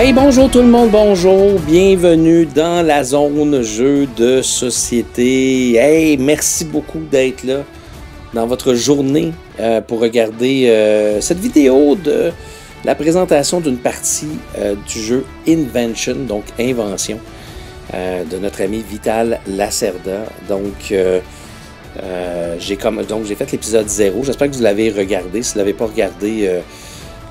Hey, bonjour tout le monde, bonjour, bienvenue dans la zone jeu de société. Hey, merci beaucoup d'être là dans votre journée euh, pour regarder euh, cette vidéo de la présentation d'une partie euh, du jeu Invention, donc Invention, de notre ami Vital Lacerda. Donc, j'ai comme donc j'ai fait l'épisode 0. J'espère que vous l'avez regardé. Si vous ne l'avez pas regardé,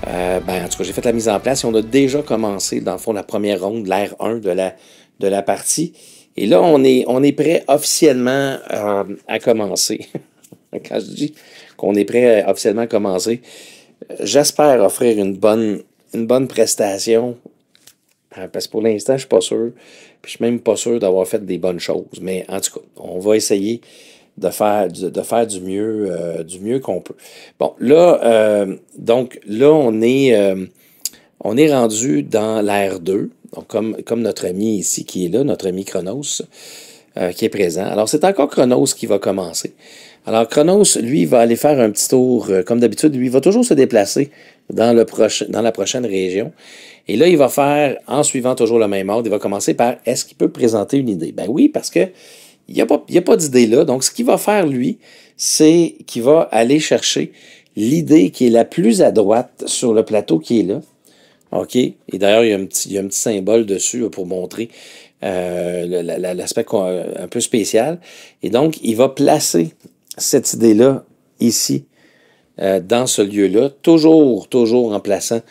euh, ben, en tout cas, j'ai fait la mise en place et on a déjà commencé, dans le fond, la première ronde, l'ère 1 de la, de la partie. Et là, on est, on est prêt officiellement euh, à commencer. Quand je dis qu'on est prêt officiellement à commencer, j'espère offrir une bonne, une bonne prestation. Euh, parce que pour l'instant, je ne suis pas sûr. je suis même pas sûr d'avoir fait des bonnes choses. Mais en tout cas, on va essayer de faire du, de faire du mieux, euh, du mieux qu'on peut. Bon, là, euh, donc là, on est, euh, on est rendu dans l'ère 2, donc comme, comme notre ami ici qui est là, notre ami Kronos, qui est présent. Alors, c'est encore Chronos qui va commencer. Alors, Kronos, lui, va aller faire un petit tour, comme d'habitude, lui, il va toujours se déplacer dans, le dans la prochaine région. Et là, il va faire, en suivant toujours le même ordre, il va commencer par est-ce qu'il peut présenter une idée? Ben oui, parce que il n'y a pas, pas d'idée là. Donc, ce qu'il va faire, lui, c'est qu'il va aller chercher l'idée qui est la plus à droite sur le plateau qui est là. OK? Et d'ailleurs, il, y a un petit symbole dessus pour montrer euh, l'aspect euh, un peu spécial. Et donc, il va placer cette idée-là ici, euh, dans ce lieu-là, toujours, toujours en plaçant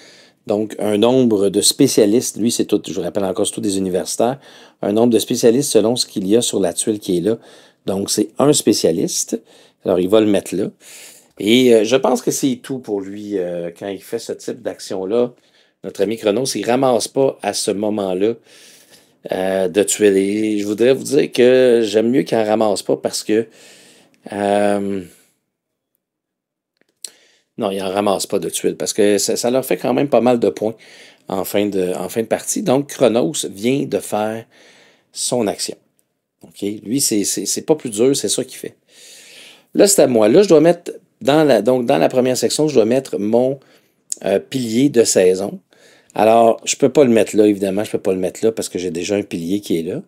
donc, un nombre de spécialistes, lui, c'est tout, je vous rappelle encore, c'est tous des universitaires, un nombre de spécialistes selon ce qu'il y a sur la tuile qui est là. Donc, c'est un spécialiste. Alors, il va le mettre là. Et euh, je pense que c'est tout pour lui euh, quand il fait ce type d'action-là. Notre ami Chronos, il ne ramasse pas à ce moment-là euh, de tuiles. Et je voudrais vous dire que j'aime mieux qu'il n'en ramasse pas parce que non, il n'en ramasse pas de tuiles parce que ça, leur fait quand même pas mal de points en fin de, en fin de partie. Donc, Chronos vient de faire son action. OK? Lui, c'est pas plus dur, c'est ça qu'il fait. Là, c'est à moi. Là, je dois mettre, dans la, donc dans la première section, je dois mettre mon euh, pilier de saison. Alors, je ne peux pas le mettre là, évidemment, je peux pas le mettre là parce que j'ai déjà un pilier qui est là.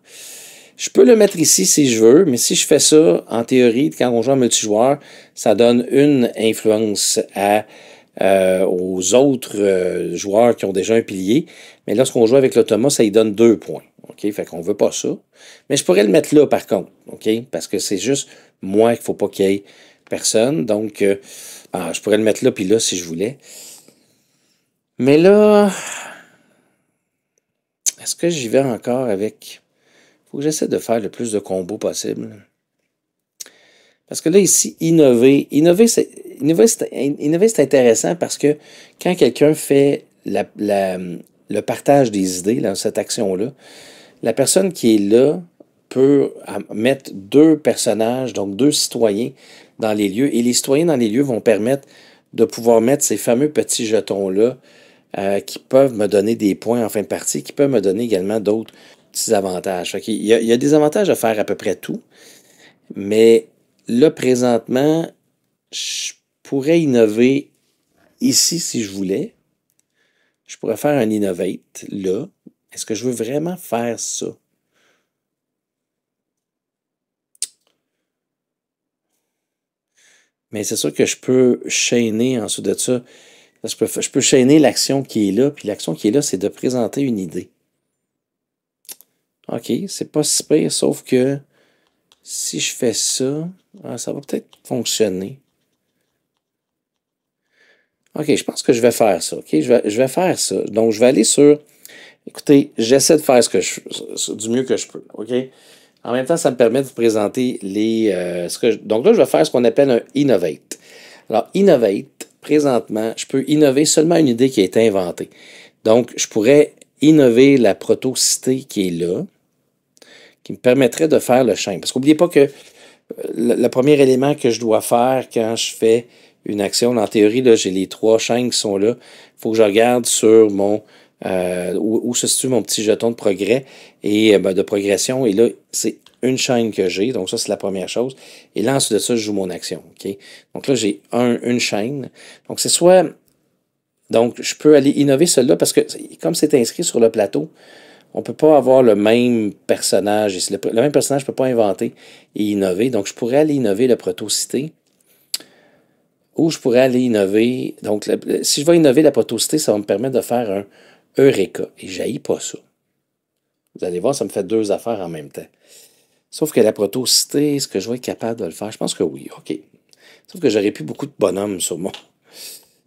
Je peux le mettre ici si je veux, mais si je fais ça, en théorie, quand on joue en multijoueur, ça donne une influence à, euh, aux autres euh, joueurs qui ont déjà un pilier. Mais lorsqu'on joue avec l'automa, ça y donne deux points. OK? Fait qu'on veut pas ça. Mais je pourrais le mettre là, par contre. OK? Parce que c'est juste moi qu'il faut pas qu'il y ait personne. Donc, euh, ah, je pourrais le mettre là, puis là, si je voulais. Mais là, est-ce que j'y vais encore avec faut que j'essaie de faire le plus de combos possible. Parce que là, ici, innover, innover, c'est, intéressant parce que quand quelqu'un fait le partage des idées, dans cette action-là, la personne qui est là peut ah, mettre deux personnages, donc deux citoyens, dans les lieux. Et les citoyens dans les lieux vont permettre de pouvoir mettre ces fameux petits jetons-là euh, qui peuvent me donner des points en fin de partie, qui peuvent me donner également d'autres petits avantages. il, y a, des avantages à faire à peu près tout, mais là, présentement, je pourrais innover ici si je voulais. Je pourrais faire un innovate là. Est-ce que je veux vraiment faire ça? Mais c'est sûr que je peux chaîner en dessous de ça. Je peux, je peux chaîner l'action qui est là, puis l'action qui est là, c'est de présenter une idée. OK, c'est pas si pire, sauf que si je fais ça, ah, ça va peut-être fonctionner. OK, je pense que je vais faire ça. OK, je vais, faire ça. Donc, je vais aller sur... Écoutez, j'essaie de faire ce que je, du mieux que je peux. OK? En même temps, ça me permet de présenter les... Euh, que donc là, je vais faire ce qu'on appelle un innovate. Alors, innovate, présentement, je peux innover seulement une idée qui a été inventée. Donc, je pourrais innover la protocité qui est là qui me permettrait de faire le chaîne. Parce qu'oubliez pas que euh, le, premier élément que je dois faire quand je fais une action, en théorie, là, j'ai les trois chaînes qui sont là. Il faut que je regarde sur mon euh, où, se situe mon petit jeton de progrès et euh, ben, de progression. Et là, c'est une chaîne que j'ai. Donc, ça, c'est la première chose. Et là, ensuite de ça, je joue mon action. ok Donc là, j'ai un, une chaîne. Donc, c'est soit. Donc, je peux aller innover celle-là parce que, comme c'est inscrit sur le plateau, on ne peut pas avoir le même personnage. Le, le même personnage ne peut pas inventer et innover. Donc, je pourrais aller innover la cité Ou je pourrais aller innover. Donc, si je vais innover la protocité, ça va me permettre de faire un Eureka. Et je pas ça. Vous allez voir, ça me fait deux affaires en même temps. Sauf que la protocité, est-ce que je vais être capable de le faire? Je pense que oui. OK. Sauf que j'aurais plus beaucoup de bonhommes sur moi.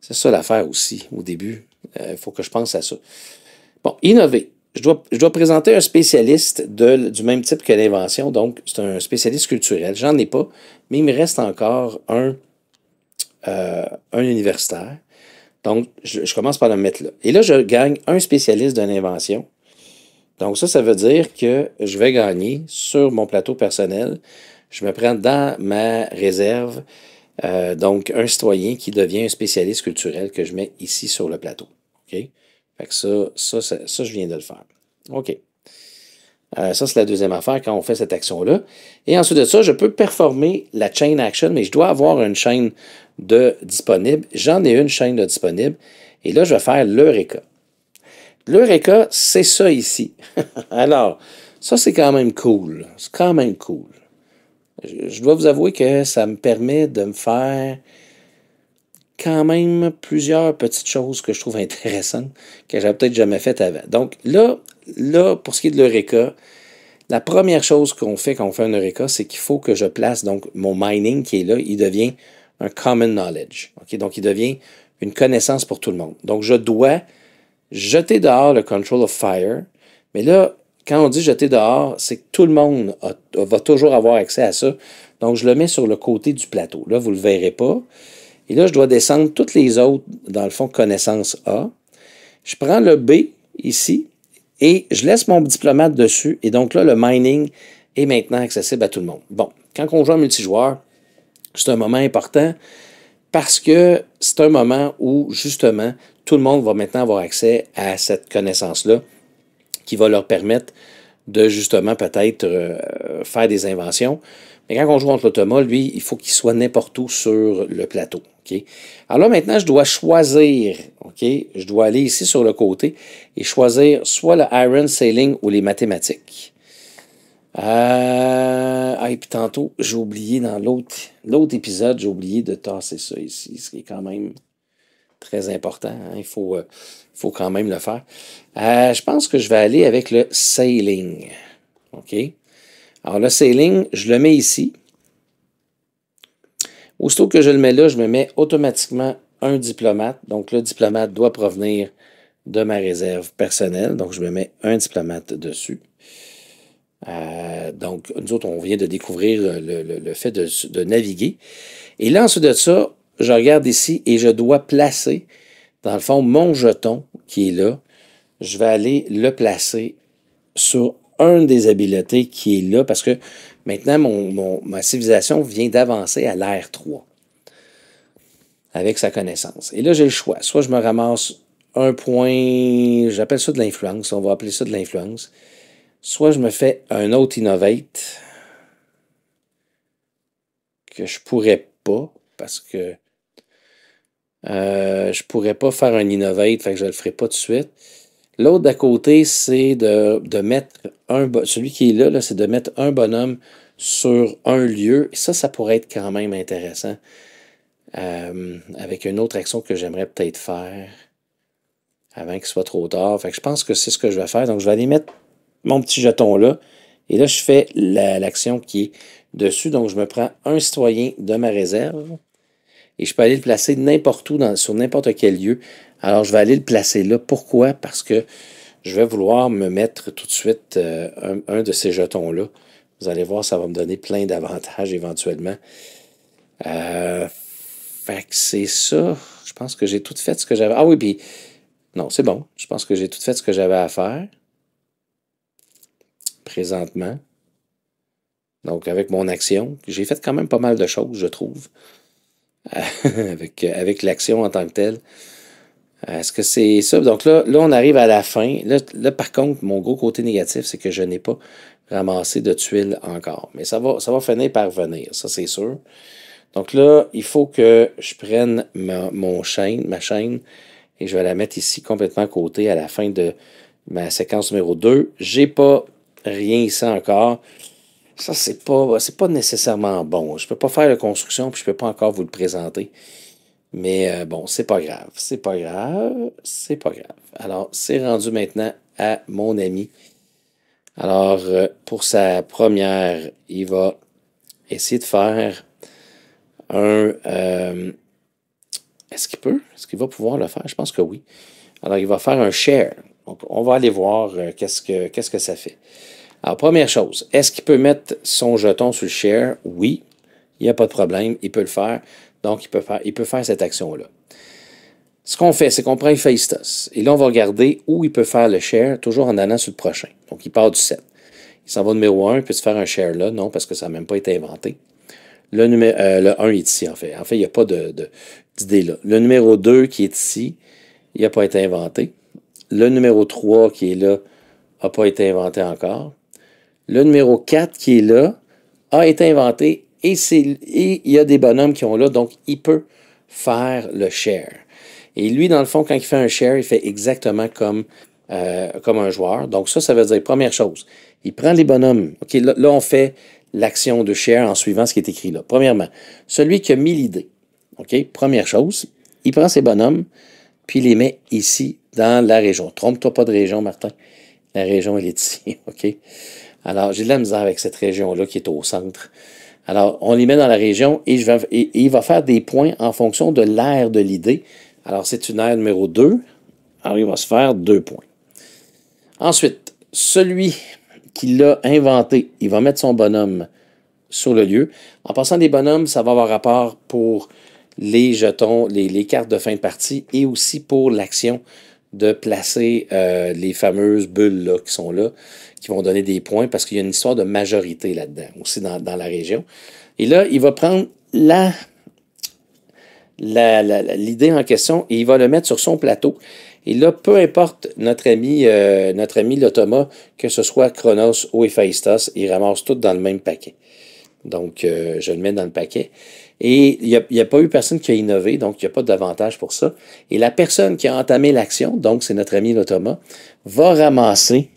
C'est ça l'affaire aussi, au début. Il euh, faut que je pense à ça. Bon, innover je dois, je dois présenter un spécialiste de, du même type que l'invention, donc c'est un spécialiste culturel. J'en ai pas, mais il me reste encore un, euh, un universitaire. Donc, je, commence par le mettre là. Et là, je gagne un spécialiste de l'invention. Donc, ça, ça veut dire que je vais gagner sur mon plateau personnel. Je me prends dans ma réserve, euh, donc un citoyen qui devient un spécialiste culturel que je mets ici sur le plateau. OK? Fait ça, ça, je viens de le faire. OK. Euh, ça, c'est la deuxième affaire quand on fait cette action-là. Et ensuite de ça, je peux performer la chain action, mais je dois avoir une chaîne de disponible. J'en ai une chaîne de disponible. Et là, je vais faire l'Eureka. L'Eureka, c'est ça ici. Alors, ça, c'est quand même cool. C'est quand même cool. je, dois vous avouer que ça me permet de me faire quand même plusieurs petites choses que je trouve intéressantes que j'avais peut-être jamais faites avant. Donc là, là, pour ce qui est de l'Eureka, la première chose qu'on fait quand on fait un Eureka, c'est qu'il faut que je place donc mon mining qui est là, il devient un common knowledge. Donc il devient une connaissance pour tout le monde. Donc je dois jeter dehors le control of fire, mais là, quand on dit jeter dehors, c'est que tout le monde va toujours avoir accès à ça. Donc, je le mets sur le côté du plateau. Là, vous ne le verrez pas. Et là, je dois descendre toutes les autres, dans le fond, connaissance A. Je prends le B ici et je laisse mon diplomate dessus. Et donc là, le mining est maintenant accessible à tout le monde. Bon, quand on joue en multijoueur, c'est un moment important parce que c'est un moment où, justement, tout le monde va maintenant avoir accès à cette connaissance-là qui va leur permettre de, justement, peut-être euh, faire des inventions. Et quand on joue contre le lui, il faut qu'il soit n'importe où sur le plateau. Alors là, maintenant, je dois choisir. ok Je dois aller ici sur le côté et choisir soit le Iron Sailing ou les mathématiques. et euh, puis tantôt, j'ai oublié dans l'autre, épisode, j'ai oublié de tasser ça ici, ce qui est quand même très important. Hein? Il faut, euh, faut quand même le faire. Euh, je pense que je vais aller avec le sailing. OK? Alors le sailing, je le mets ici. Aussitôt que je le mets là, je me mets automatiquement un diplomate. Donc le diplomate doit provenir de ma réserve personnelle. Donc je me mets un diplomate dessus. Euh, donc nous autres, on vient de découvrir le, fait de, de, naviguer. Et là, ensuite de ça, je regarde ici et je dois placer, dans le fond, mon jeton qui est là. Je vais aller le placer sur une des habiletés qui est là parce que maintenant, mon, ma civilisation vient d'avancer à l'ère 3 avec sa connaissance. Et là, j'ai le choix. Soit je me ramasse un point, j'appelle ça de l'influence, on va appeler ça de l'influence. Soit je me fais un autre innovate que je pourrais pas parce que euh, je pourrais pas faire un innovate, fait que je le ferai pas tout de suite. L'autre d'à côté, c'est de, mettre un... Celui qui est là, c'est de mettre un bonhomme sur un lieu. Et ça, ça pourrait être quand même intéressant. Euh, avec une autre action que j'aimerais peut-être faire avant qu'il soit trop tard. je pense que c'est ce que je vais faire. Donc, je vais aller mettre mon petit jeton là. Et là, je fais l'action qui est dessus. Donc, je me prends un citoyen de ma réserve et je peux aller le placer n'importe où, dans, sur n'importe quel lieu, alors, je vais aller le placer là. Pourquoi? Parce que je vais vouloir me mettre tout de suite euh, un, de ces jetons-là. Vous allez voir, ça va me donner plein d'avantages éventuellement. Euh, fait que c'est ça. Je pense que j'ai tout fait ce que j'avais. Ah oui, puis... Non, c'est bon. Je pense que j'ai tout fait ce que j'avais à faire. Présentement. Donc, avec mon action, j'ai fait quand même pas mal de choses, je trouve. avec avec l'action en tant que telle. Euh, est-ce que c'est ça? Donc là, là, on arrive à la fin. Là, par contre, mon gros côté négatif, c'est que je n'ai pas ramassé de tuiles encore. Mais ça va, ça va finir par venir, ça c'est sûr. Donc là, il faut que je prenne mon chaîne, ma chaîne et je vais la mettre ici complètement à côté à la fin de ma séquence numéro 2. J'ai pas rien ici encore. Ça, c'est pas, pas nécessairement bon. Je peux pas faire la construction, puis je peux pas encore vous le présenter. Mais euh, bon, c'est pas grave, c'est pas grave, c'est pas grave. Alors, c'est rendu maintenant à mon ami. Alors, euh, pour sa première, il va essayer de faire un... Euh, est-ce qu'il peut? Est-ce qu'il va pouvoir le faire? Je pense que oui. Alors, il va faire un share. Donc, on va aller voir qu'est-ce que ça fait. Alors, première chose, est-ce qu'il peut mettre son jeton sur le share? Oui, il n'y a pas de problème, il peut le faire. Donc, il peut faire, il peut faire cette action-là. Ce qu'on fait, c'est qu'on prend face-toss. Et là, on va regarder où il peut faire le share, toujours en allant sur le prochain. Donc, il part du 7. Il s'en va au numéro 1, peut se faire un share là? Non, parce que ça n'a même pas été inventé. Le, numéro, 1 euh, est ici, en fait. En fait, il n'y a pas d'idée là. Le numéro 2 qui est ici, il n'a pas été inventé. Le numéro 3 qui est là n'a pas été inventé encore. Le numéro 4 qui est là a été inventé et il et y a des bonhommes qui ont là, donc il peut faire le share. Et lui, dans le fond, quand il fait un share, il fait exactement comme, euh, comme un joueur. Donc ça, ça veut dire, première chose, il prend les bonhommes. OK, là, on fait l'action de share en suivant ce qui est écrit là. Premièrement, celui qui a mis l'idée. OK, première chose, il prend ses bonhommes, puis il les met ici dans la région. Trompe-toi pas de région, Martin. La région, elle est ici. OK? Alors, j'ai de la misère avec cette région-là qui est au centre. Alors, on les met dans la région et, il va faire des points en fonction de l'aire de l'idée. Alors, c'est une aire numéro 2. Alors, il va se faire deux points. Ensuite, celui qui l'a inventé, il va mettre son bonhomme sur le lieu. En passant des bonhommes, ça va avoir rapport pour les jetons, les, les cartes de fin de partie et aussi pour l'action de placer euh, les fameuses bulles qui sont là, qui vont donner des points parce qu'il y a une histoire de majorité là-dedans, aussi dans, la région. Et là, il va prendre la, l'idée en question et il va le mettre sur son plateau. Et là, peu importe notre ami, euh, notre ami que ce soit Kronos ou Héphaïstos, il ramasse tout dans le même paquet. Donc, euh, je le mets dans le paquet. Et il n'y a, pas eu personne qui a innové, donc il n'y a pas d'avantage pour ça. Et la personne qui a entamé l'action, donc c'est notre ami Notoma, va ramasser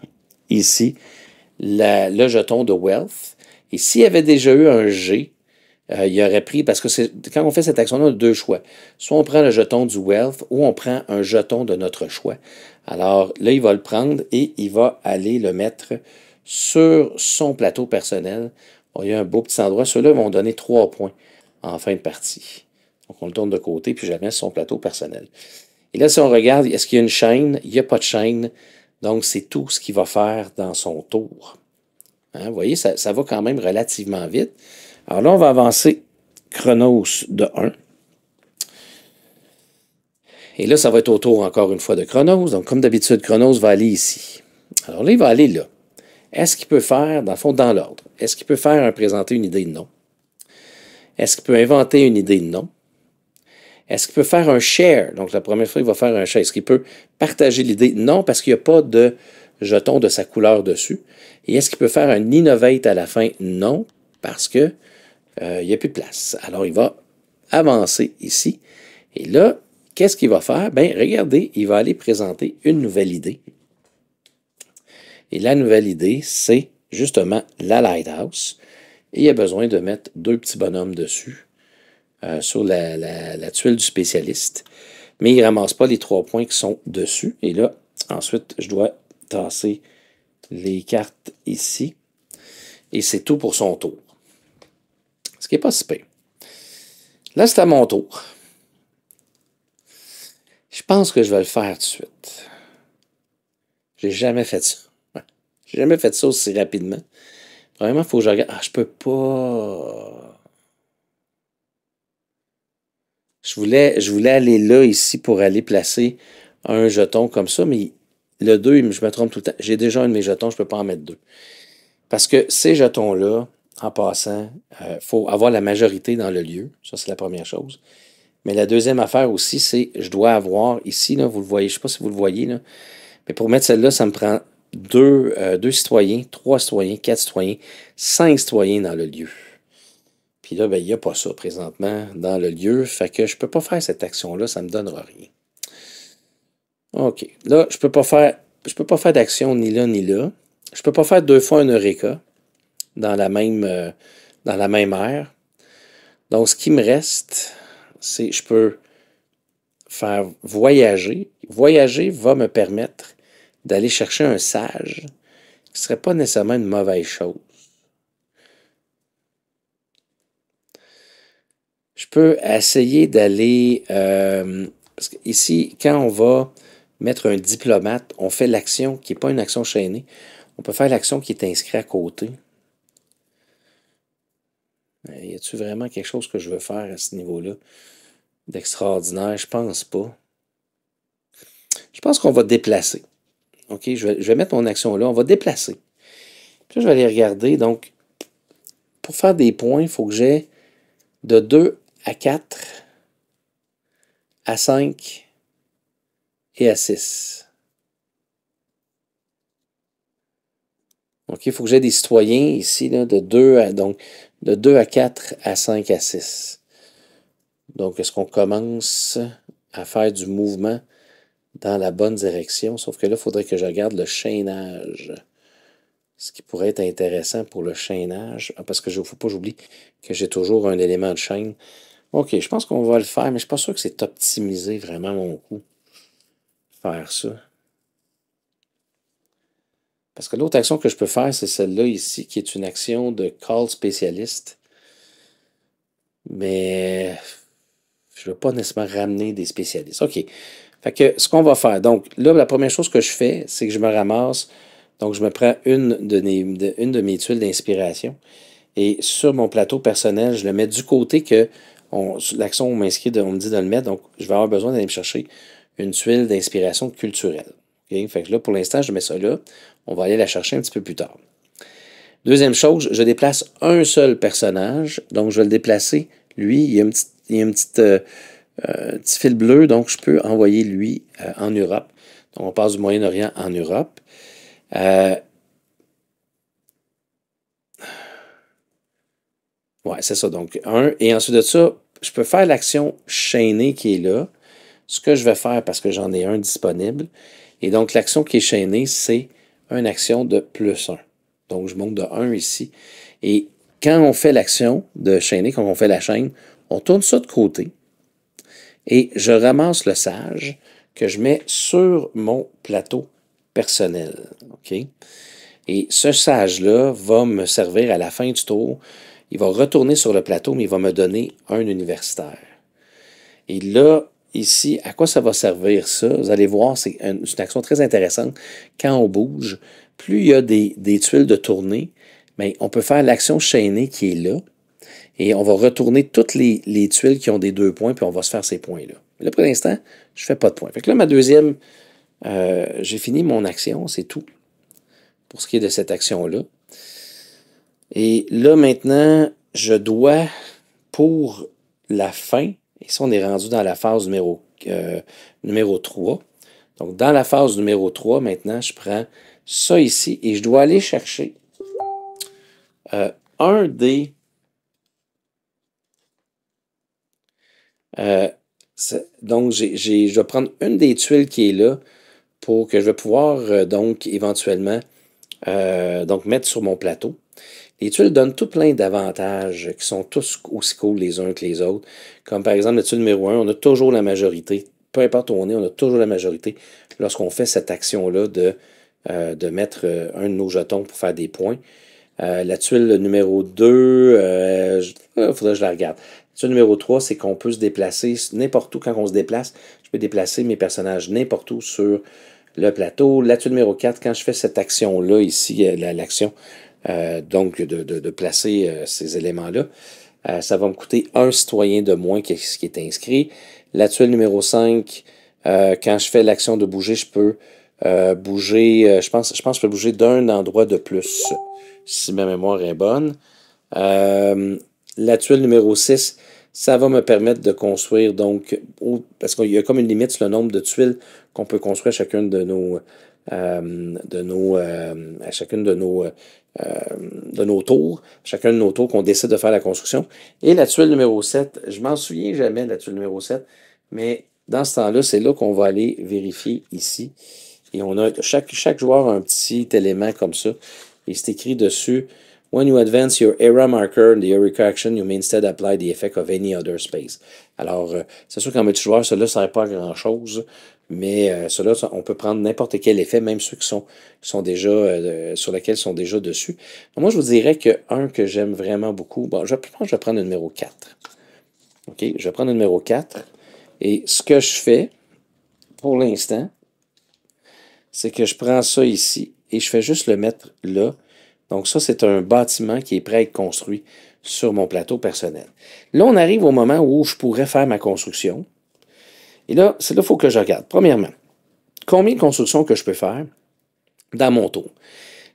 ici le jeton de Wealth. Et s'il y avait déjà eu un G, euh, il aurait pris, parce que quand on fait cette action-là, on a deux choix. Soit on prend le jeton du Wealth ou on prend un jeton de notre choix. Alors là, il va le prendre et il va aller le mettre sur son plateau personnel. il y a un beau petit endroit. Ceux-là vont donner trois points en fin de partie. Donc, on le tourne de côté, puis jamais son plateau personnel. Et là, si on regarde, est-ce qu'il y a une chaîne? Il n'y a pas de chaîne. Donc, c'est tout ce qu'il va faire dans son tour. Hein, vous voyez, ça, ça, va quand même relativement vite. Alors là, on va avancer Chronos de 1. Et là, ça va être au tour encore une fois de Chronos. Donc, comme d'habitude, Chronos va aller ici. Alors là, il va aller là. Est-ce qu'il peut faire, dans le fond, dans l'ordre, est-ce qu'il peut faire un présenter une idée? Non. Est-ce qu'il peut inventer une idée? Non. Est-ce qu'il peut faire un share? Donc, la première fois, il va faire un share. Est-ce qu'il peut partager l'idée? Non, parce qu'il n'y a pas de jeton de sa couleur dessus. Et est-ce qu'il peut faire un innovate à la fin? Non, parce que euh, il n'y a plus de place. Alors, il va avancer ici. Et là, qu'est-ce qu'il va faire? Bien, regardez, il va aller présenter une nouvelle idée. Et la nouvelle idée, c'est justement la Lighthouse. Et il a besoin de mettre deux petits bonhommes dessus, euh, sur la, tuile du spécialiste. Mais il ne ramasse pas les trois points qui sont dessus. Et là, ensuite, je dois tasser les cartes ici. Et c'est tout pour son tour. Ce qui n'est pas si pire. Là, c'est à mon tour. Je pense que je vais le faire tout de suite. J'ai jamais fait ça. J'ai jamais fait ça aussi rapidement. Vraiment, il faut que je regarde. Ah, je peux pas. Je voulais, je voulais aller là, ici, pour aller placer un jeton comme ça, mais le 2, je me trompe tout le temps. J'ai déjà un de mes jetons, je ne peux pas en mettre deux. Parce que ces jetons-là, en passant, il euh, faut avoir la majorité dans le lieu. Ça, c'est la première chose. Mais la deuxième affaire aussi, c'est je dois avoir ici, là, vous le voyez, je ne sais pas si vous le voyez, mais pour mettre celle-là, ça me prend euh, deux, citoyens, trois citoyens, quatre citoyens, cinq citoyens dans le lieu. Puis là, ben, il n'y a pas ça présentement dans le lieu. Fait que je ne peux pas faire cette action-là, ça ne me donnera rien. OK. Là, je ne peux pas faire, peux pas faire d'action ni là ni là. Je ne peux pas faire deux fois un Eureka dans la même, euh, dans la même aire. Donc, ce qui me reste, c'est que je peux faire voyager. Voyager va me permettre d'aller chercher un sage, ce ne serait pas nécessairement une mauvaise chose. Je peux essayer d'aller... Euh, parce ici, quand on va mettre un diplomate, on fait l'action qui n'est pas une action chaînée. On peut faire l'action qui est inscrite à côté. Y a-t-il vraiment quelque chose que je veux faire à ce niveau-là d'extraordinaire? Je pense pas. Je pense qu'on va déplacer. OK, je vais, mettre mon action là, on va déplacer. je vais aller regarder. Donc, pour faire des points, il faut que j'ai de 2 à 4, à 5 et à 6. OK, il faut que j'ai des citoyens ici, de 2 à, donc, de 2 à 4, à 5, à 6. Donc, est-ce qu'on commence à faire du mouvement? dans la bonne direction, sauf que là, il faudrait que je regarde le chaînage. Ce qui pourrait être intéressant pour le chaînage, ah, parce que je ne faut pas j'oublie que j'ai toujours un élément de chaîne. OK, je pense qu'on va le faire, mais je ne suis pas sûr que c'est optimisé vraiment mon coup, Faire ça. Parce que l'autre action que je peux faire, c'est celle-là ici, qui est une action de call spécialiste. Mais je ne veux pas nécessairement ramener des spécialistes. OK ce qu'on va faire, donc là, la première chose que je fais, c'est que je me ramasse, donc je me prends une de, mes, tuiles d'inspiration et sur mon plateau personnel, je le mets du côté que l'action on m'inscrit, on me dit de le mettre, donc je vais avoir besoin d'aller me chercher une tuile d'inspiration culturelle. Donc Fait là, pour l'instant, je mets ça là. On va aller la chercher un petit peu plus tard. Deuxième chose, je déplace un seul personnage. Donc, je vais le déplacer. Lui, il y a une petite, euh, euh, petit fil bleu, donc je peux envoyer lui euh, en Europe. Donc on passe du Moyen-Orient en Europe. Euh, ouais, c'est ça. Donc, un. Et ensuite de ça, je peux faire l'action chaînée qui est là. Ce que je vais faire parce que j'en ai un disponible. Et donc, l'action qui est chaînée, c'est une action de plus 1. Donc, je monte de 1 ici. Et quand on fait l'action de chaîner, quand on fait la chaîne, on tourne ça de côté et je ramasse le sage que je mets sur mon plateau personnel. Et ce sage-là va me servir à la fin du tour. Il va retourner sur le plateau, mais il va me donner un universitaire. Et là, ici, à quoi ça va servir ça? Vous allez voir, c'est une, action très intéressante. Quand on bouge, plus il y a des, tuiles de tournée, mais on peut faire l'action chaînée qui est là. Et on va retourner toutes les, tuiles qui ont des deux points, puis on va se faire ces points-là. Mais là, pour l'instant, je ne fais pas de points. Fait que là, ma deuxième, euh, j'ai fini mon action, c'est tout pour ce qui est de cette action-là. Et là, maintenant, je dois, pour la fin, et ça, on est rendu dans la phase numéro, euh, numéro 3. Donc, dans la phase numéro 3, maintenant, je prends ça ici et je dois aller chercher euh, un des Euh, donc, je vais prendre une des tuiles qui est là pour que je vais pouvoir euh, donc éventuellement euh, donc mettre sur mon plateau. Les tuiles donnent tout plein d'avantages qui sont tous aussi cool les uns que les autres. Comme par exemple, la tuile numéro 1, on a toujours la majorité. Peu importe où on est, on a toujours la majorité lorsqu'on fait cette action-là de, de mettre un de nos jetons pour faire des points. la tuile numéro 2, il faudrait que je la regarde. Ce numéro 3, c'est qu'on peut se déplacer n'importe où quand on se déplace. Je peux déplacer mes personnages n'importe où sur le plateau. La tuile numéro 4, quand je fais cette action-là, ici, euh, l'action, euh, donc de, de, de placer euh, ces éléments-là, ça va me coûter un citoyen de moins que ce qui est inscrit. La tuile numéro 5, quand je fais l'action de bouger, je peux bouger, je pense, je pense que je peux bouger d'un endroit de plus, si ma mémoire est bonne. La tuile numéro 6, ça va me permettre de construire, donc, parce qu'il y a comme une limite sur le nombre de tuiles qu'on peut construire à chacune de nos, euh, de nos, euh, à chacune de nos, euh, de nos tours, chacun de nos tours qu'on décide de faire la construction. Et la tuile numéro 7, je m'en souviens jamais de la tuile numéro 7, mais dans ce temps-là, c'est là, qu'on va aller vérifier ici. Et on a, chaque, chaque joueur a un petit élément comme ça. Et c'est écrit dessus When you advance your error marker in the error correction, you may instead apply the effect of any other space. Alors, euh, c'est sûr qu'en multijoueur, cela ne sert pas à grand-chose, mais euh, cela, on peut prendre n'importe quel effet, même ceux qui sont, qui sont déjà, euh, sur lesquels sont déjà dessus. moi, je vous dirais qu'un que j'aime vraiment beaucoup, bon, je, je vais prendre le numéro 4. OK, je vais prendre le numéro 4. Et ce que je fais, pour l'instant, c'est que je prends ça ici et je fais juste le mettre là donc ça, c'est un bâtiment qui est prêt à être construit sur mon plateau personnel. Là, on arrive au moment où je pourrais faire ma construction. Et là, c'est là qu'il faut que je regarde. Premièrement, combien de constructions que je peux faire dans mon tour?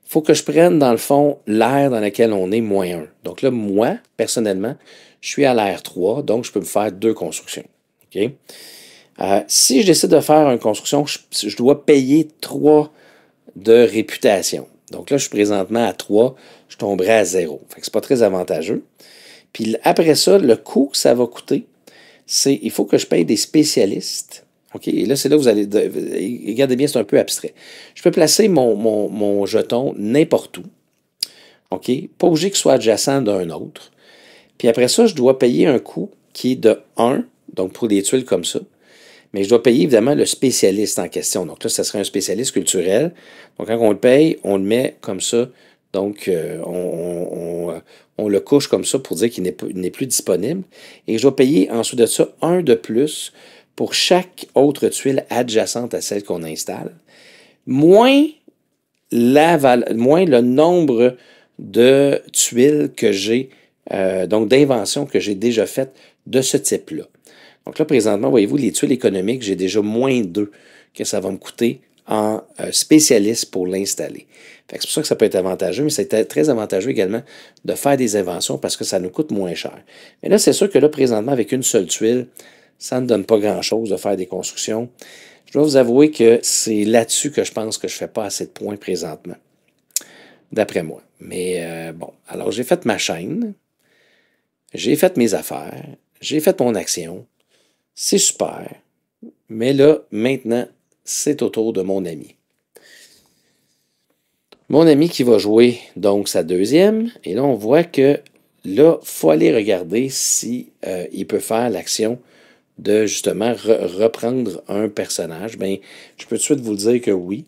Il faut que je prenne, dans le fond, l'air dans laquelle on est moins 1. Donc là, moi, personnellement, je suis à l'air 3, donc je peux me faire deux constructions. Euh, si je décide de faire une construction, je dois payer 3 de réputation. Donc là, je suis présentement à 3, je tomberai à 0. Fait que c'est pas très avantageux. Puis après ça, le coût que ça va coûter, c'est il faut que je paye des spécialistes. OK? Et là, c'est là que vous allez. Regardez bien, c'est un peu abstrait. Je peux placer mon, mon jeton n'importe où. OK? Pas obligé qu'il soit adjacent d'un autre. Puis après ça, je dois payer un coût qui est de 1, donc pour des tuiles comme ça, mais je dois payer évidemment le spécialiste en question. Donc là, ça serait un spécialiste culturel. Donc quand on le paye, on le met comme ça. Donc euh, on, le couche comme ça pour dire qu'il n'est plus disponible. Et je dois payer en dessous de ça un de plus pour chaque autre tuile adjacente à celle qu'on installe, moins, la moins le nombre de tuiles que j'ai, euh, donc d'inventions que j'ai déjà faites de ce type-là. Donc là, présentement, voyez-vous, les tuiles économiques, j'ai déjà moins d'eux que ça va me coûter en euh, spécialiste pour l'installer. C'est pour ça que ça peut être avantageux, mais c'est très avantageux également de faire des inventions parce que ça nous coûte moins cher. Mais là, c'est sûr que là, présentement, avec une seule tuile, ça ne donne pas grand-chose de faire des constructions. Je dois vous avouer que c'est là-dessus que je pense que je ne fais pas assez de points présentement, d'après moi. Mais euh, bon, alors j'ai fait ma chaîne, j'ai fait mes affaires, j'ai fait mon action, c'est super. Mais là, maintenant, c'est au tour de mon ami. Mon ami qui va jouer donc sa deuxième. Et là, on voit que là, il faut aller regarder s'il si, euh, il peut faire l'action de justement reprendre un personnage. Bien, je peux tout de suite vous dire que oui.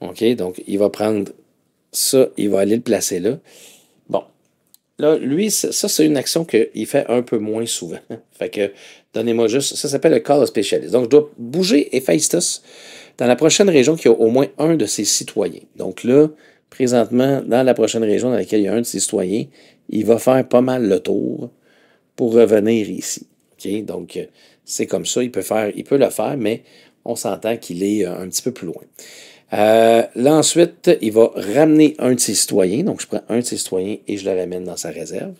OK, donc il va prendre ça, il va aller le placer là. Là, lui, ça, c'est une action qu'il fait un peu moins souvent. fait que, donnez-moi juste, ça s'appelle le call spécialiste. Donc, je dois bouger Héphaïstos dans la prochaine région qui a au moins un de ses citoyens. Donc là, présentement, dans la prochaine région dans laquelle il y a un de ses citoyens, il va faire pas mal le tour pour revenir ici. Okay? Donc, euh, c'est comme ça, il peut, faire, il peut le faire, mais on s'entend qu'il est euh, un petit peu plus loin. Euh, là, ensuite, il va ramener un de ses citoyens. Donc, je prends un de ses citoyens et je le ramène dans sa réserve.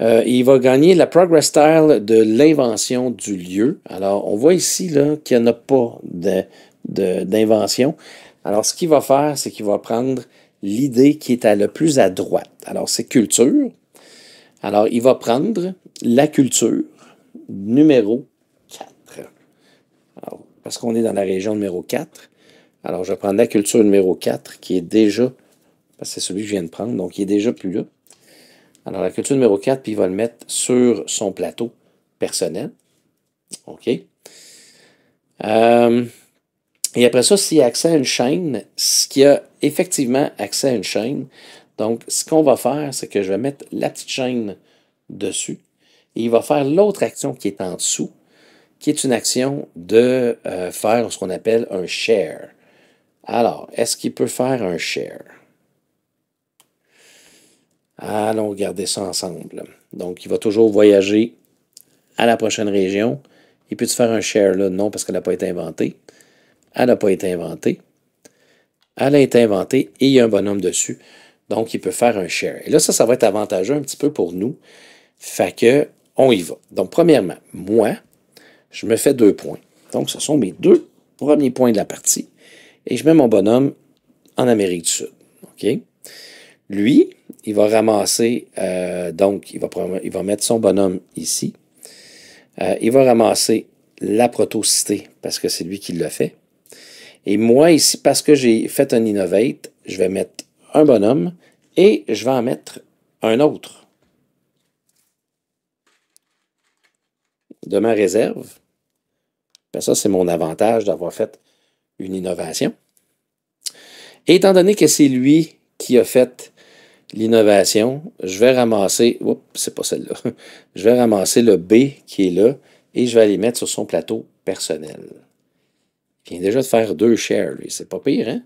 Euh, il va gagner la Progress Style de l'invention du lieu. Alors, on voit ici qu'il n'y en a pas d'invention. Alors, ce qu'il va faire, c'est qu'il va prendre l'idée qui est à le plus à droite. Alors, c'est culture. Alors, il va prendre la culture, numéro parce qu'on est dans la région numéro 4. Alors, je vais prendre la culture numéro 4, qui est déjà, parce que c'est celui que je viens de prendre, donc il est déjà plus là. Alors, la culture numéro 4, puis il va le mettre sur son plateau personnel. OK. Euh, et après ça, s'il a accès à une chaîne, ce qui a effectivement accès à une chaîne, donc ce qu'on va faire, c'est que je vais mettre la petite chaîne dessus. Et il va faire l'autre action qui est en dessous, qui est une action de euh, faire ce qu'on appelle un share. Alors, est-ce qu'il peut faire un share? Allons regarder ça ensemble. Donc, il va toujours voyager à la prochaine région. Il peut faire un share là? Non, parce qu'elle n'a pas été inventée. Elle n'a pas été inventée. Elle a été inventée et il y a un bonhomme dessus. Donc, il peut faire un share. Et là, ça, ça va être avantageux un petit peu pour nous. Fait que, on y va. Donc, premièrement, moi, je me fais deux points. Donc, ce sont mes deux premiers points de la partie. Et je mets mon bonhomme en Amérique du Sud. OK? Lui, il va ramasser, euh, donc, il va, il va mettre son bonhomme ici. Euh, il va ramasser la protocité parce que c'est lui qui l'a fait. Et moi, ici, parce que j'ai fait un innovate, je vais mettre un bonhomme et je vais en mettre un autre. de ma réserve, ben ça, c'est mon avantage d'avoir fait une innovation. Et étant donné que c'est lui qui a fait l'innovation, je vais ramasser, oups, c'est pas celle-là, je vais ramasser le B qui est là et je vais aller mettre sur son plateau personnel. Il vient déjà de faire deux shares, lui, c'est pas pire, hein?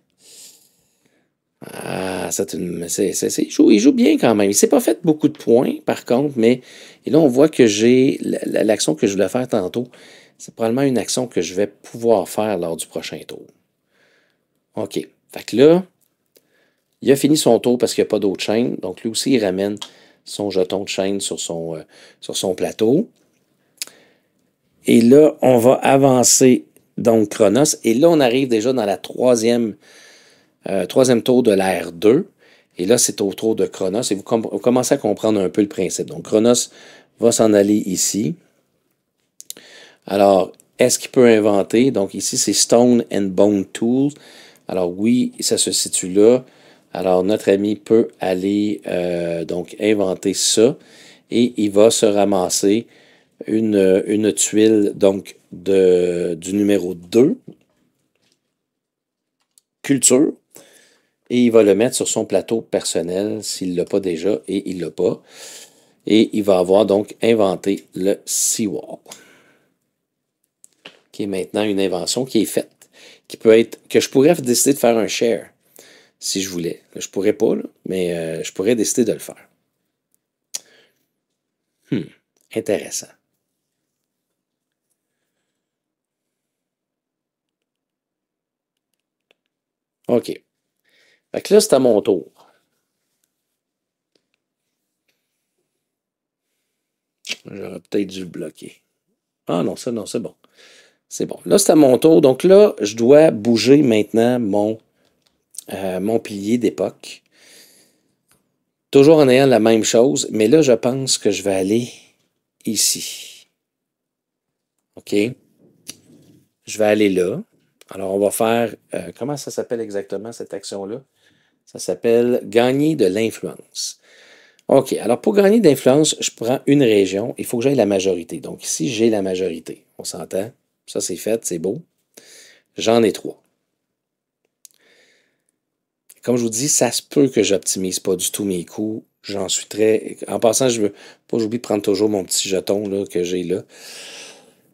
Ah, ça, il, joue, il joue bien quand même. Il s'est pas fait beaucoup de points, par contre, mais et là, on voit que j'ai l'action que je voulais faire tantôt. C'est probablement une action que je vais pouvoir faire lors du prochain tour. OK. Fait que là, il a fini son tour parce qu'il n'y a pas d'autre chaîne. Donc, lui aussi, il ramène son jeton de chaîne sur son, euh, sur son plateau. Et là, on va avancer donc Chronos. Et là, on arrive déjà dans la troisième euh, troisième tour de l'ère 2. Et là, c'est au tour de Chronos. Et vous, commencez à comprendre un peu le principe. Donc, Chronos va s'en aller ici. Alors, est-ce qu'il peut inventer? Donc, ici, c'est Stone and Bone Tools. Alors, oui, ça se situe là. Alors, notre ami peut aller euh, donc inventer ça. Et il va se ramasser une, une tuile donc de, du numéro 2. Culture et il va le mettre sur son plateau personnel s'il ne l'a pas déjà et il ne l'a pas. Et il va avoir donc inventé le Seawall, qui est maintenant une invention qui est faite, qui peut être, que je pourrais décider de faire un share si je voulais. Je pourrais pas, mais euh, je pourrais décider de le faire. Hmm, intéressant. OK là, c'est à mon tour. J'aurais peut-être dû le bloquer. Ah non, ça, non, c'est bon. C'est bon. Là, c'est à mon tour. Donc là, je dois bouger maintenant mon, euh, mon pilier d'époque. Toujours en ayant la même chose, mais là, je pense que je vais aller ici. OK? Je vais aller là. Alors, on va faire... Euh, comment ça s'appelle exactement, cette action-là? Ça s'appelle gagner de l'influence. OK, alors pour gagner d'influence, je prends une région, il faut que j'aille la majorité. Donc ici, j'ai la majorité. On s'entend? Ça, c'est fait, c'est beau. J'en ai trois. Comme je vous dis, ça se peut que j'optimise pas du tout mes coups. J'en suis très. En passant, je veux pas j'oublie de prendre toujours mon petit jeton que j'ai là.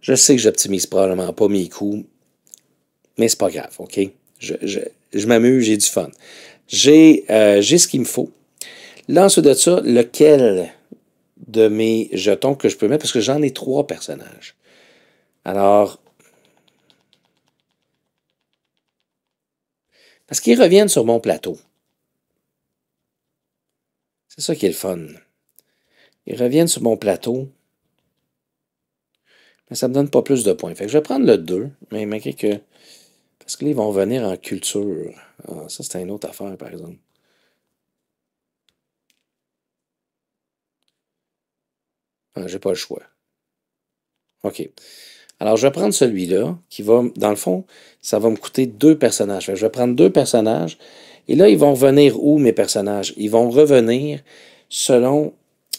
Je sais que j'optimise probablement pas mes coups. mais c'est pas grave, OK? Je, je m'amuse, j'ai du fun. Euh, j'ai ce qu'il me faut. Là, ensuite de ça, lequel de mes jetons que je peux mettre, parce que j'en ai trois personnages. Alors, parce qu'ils reviennent sur mon plateau. C'est ça qui est le fun. Ils reviennent sur mon plateau. Mais ça ne me donne pas plus de points. Fait que je vais prendre le 2, mais que. Parce que là, ils vont venir en culture. Ah, ça, c'est une autre affaire, par exemple. Je ah, J'ai pas le choix. OK. Alors, je vais prendre celui-là, qui va, dans le fond, ça va me coûter deux personnages. je vais prendre deux personnages, et là, ils vont revenir où, mes personnages? Ils vont revenir selon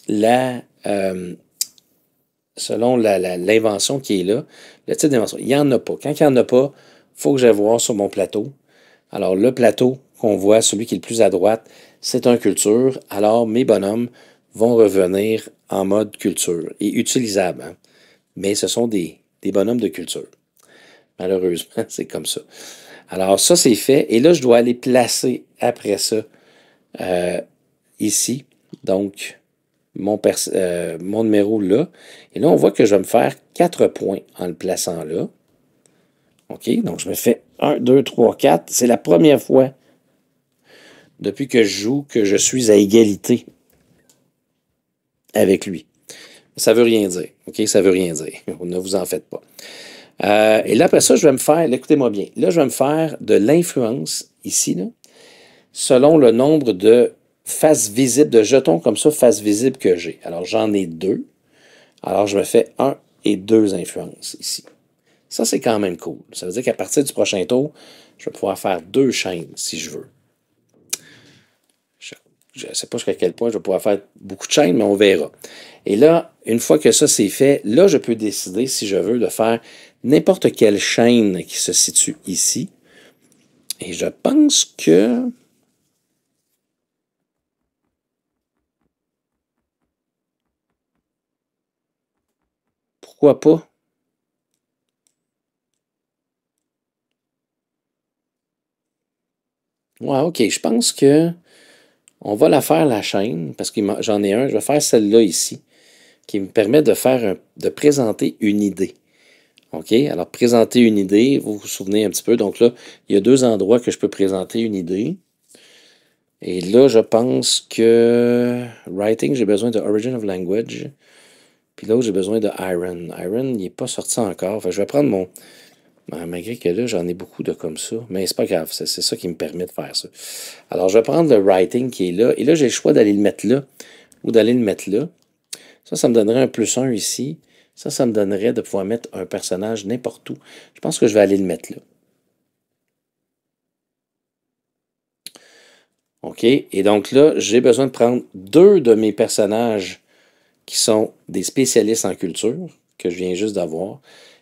la... Euh, selon l'invention qui est là, le type d'invention. Il n'y en a pas. Quand il n'y en a pas, il faut que j'aille voir sur mon plateau alors, le plateau qu'on voit, celui qui est le plus à droite, c'est un culture. Alors, mes bonhommes vont revenir en mode culture et utilisable. Hein. Mais ce sont des, des bonhommes de culture. Malheureusement, c'est comme ça. Alors, ça, c'est fait. Et là, je dois aller placer après ça euh, ici. Donc, mon, euh, mon numéro là. Et là, on voit que je vais me faire quatre points en le plaçant là. OK? Donc, je me fais 1, 2, 3, 4. C'est la première fois depuis que je joue que je suis à égalité avec lui. Ça veut rien dire. OK? Ça veut rien dire. ne vous en faites pas. Euh, et là, après ça, je vais me faire, écoutez-moi bien, là, je vais me faire de l'influence ici, selon le nombre de faces visibles, de jetons comme ça, faces visibles que j'ai. Alors, j'en ai deux. Alors, je me fais un et deux influences ici. Ça, c'est quand même cool. Ça veut dire qu'à partir du prochain tour, je vais pouvoir faire deux chaînes si je veux. Je ne sais pas jusqu'à quel point je vais pouvoir faire beaucoup de chaînes, mais on verra. Et là, une fois que ça c'est fait, là, je peux décider si je veux de faire n'importe quelle chaîne qui se situe ici. Et je pense que... Pourquoi pas ok, je pense que on va la faire la chaîne, parce que j'en ai un, je vais faire celle-là ici, qui me permet de faire de présenter une idée. OK? Alors, présenter une idée, vous vous souvenez un petit peu. Donc là, il y a deux endroits que je peux présenter une idée. Et là, je pense que writing, j'ai besoin de origin of language. Puis là, j'ai besoin de iron. Iron, il n'est pas sorti encore. Enfin, je vais prendre mon, malgré que là, j'en ai beaucoup de comme ça. Mais c'est pas grave, c'est ça qui me permet de faire ça. Alors, je vais prendre le writing qui est là. Et là, j'ai le choix d'aller le mettre là ou d'aller le mettre là. Ça, ça me donnerait un plus 1 ici. Ça, ça me donnerait de pouvoir mettre un personnage n'importe où. Je pense que je vais aller le mettre là. OK? Et donc là, j'ai besoin de prendre deux de mes personnages qui sont des spécialistes en culture, que je viens juste d'avoir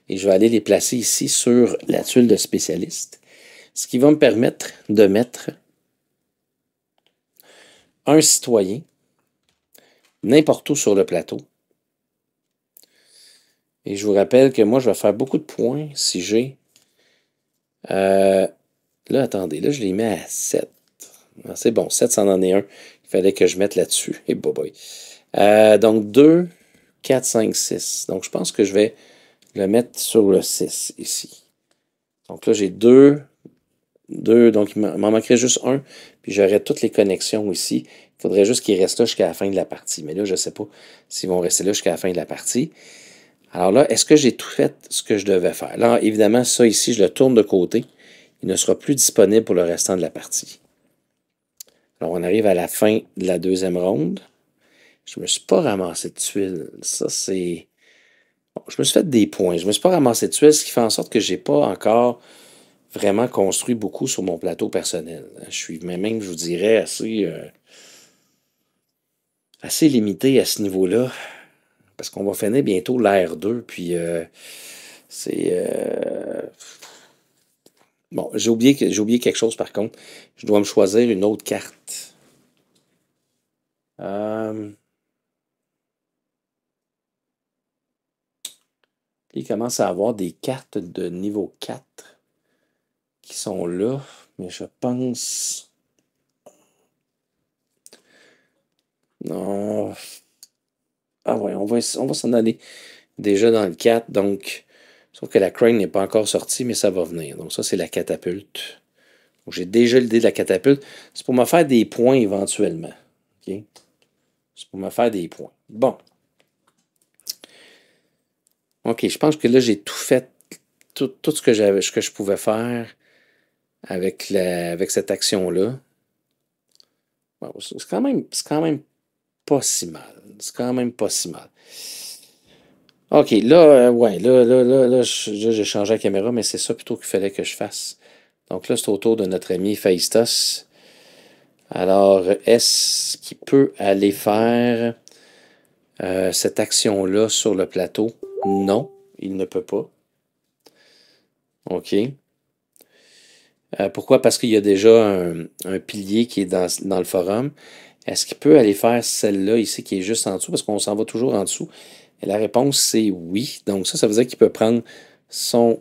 et je vais aller les placer ici sur la tuile de spécialiste, ce qui va me permettre de mettre un citoyen n'importe où sur le plateau. Et je vous rappelle que moi, je vais faire beaucoup de points si j'ai... Euh, là, attendez, là, je les mets à 7. Ah, c'est bon, 7, ça en est un. Il fallait que je mette là-dessus. Et boy, euh, donc, 2, 4, 5, 6. Donc, je pense que je vais le mettre sur le 6 ici. Donc là, j'ai deux, deux, donc il m'en manquerait juste un, puis j'aurais toutes les connexions ici. Il faudrait juste qu'il reste là jusqu'à la fin de la partie. Mais là, je ne sais pas s'ils vont rester là jusqu'à la fin de la partie. Alors là, est-ce que j'ai tout fait ce que je devais faire? Alors, évidemment, ça ici, je le tourne de côté. Il ne sera plus disponible pour le restant de la partie. Alors, on arrive à la fin de la deuxième ronde. Je ne me suis pas ramassé de tuiles. Ça, c'est je me suis fait des points. Je me suis pas ramassé de suite, ce qui fait en sorte que j'ai pas encore vraiment construit beaucoup sur mon plateau personnel. Je suis même, je vous dirais, assez, euh, assez limité à ce niveau-là. Parce qu'on va finir bientôt l'ère 2, puis euh, c'est. Euh, bon, j'ai oublié, oublié quelque chose par contre. Je dois me choisir une autre carte. Il commence à avoir des cartes de niveau 4 qui sont là, mais je pense. Non. Ah ouais, on va, on va s'en aller déjà dans le 4. Donc, sauf que la crane n'est pas encore sortie, mais ça va venir. Donc, ça, c'est la catapulte. J'ai déjà l'idée de la catapulte. C'est pour me faire des points éventuellement. C'est pour me faire des points. Bon. OK, je pense que là, j'ai tout fait, tout, ce, que ce que je pouvais faire avec, avec cette action-là. c'est quand, même, quand même pas si mal. C'est quand même pas si mal. OK, là, euh, ouais, là, là, là, là j'ai changé la caméra, mais c'est ça plutôt qu'il fallait que je fasse. Donc là, c'est au tour de notre ami Faistos. Alors, est-ce qu'il peut aller faire euh, cette action-là sur le plateau? Non, il ne peut pas. OK. Euh, pourquoi? Parce qu'il y a déjà un, pilier qui est dans, le forum. Est-ce qu'il peut aller faire celle-là ici qui est juste en dessous? Parce qu'on s'en va toujours en dessous. Et la réponse, c'est oui. Donc ça, ça veut dire qu'il peut prendre son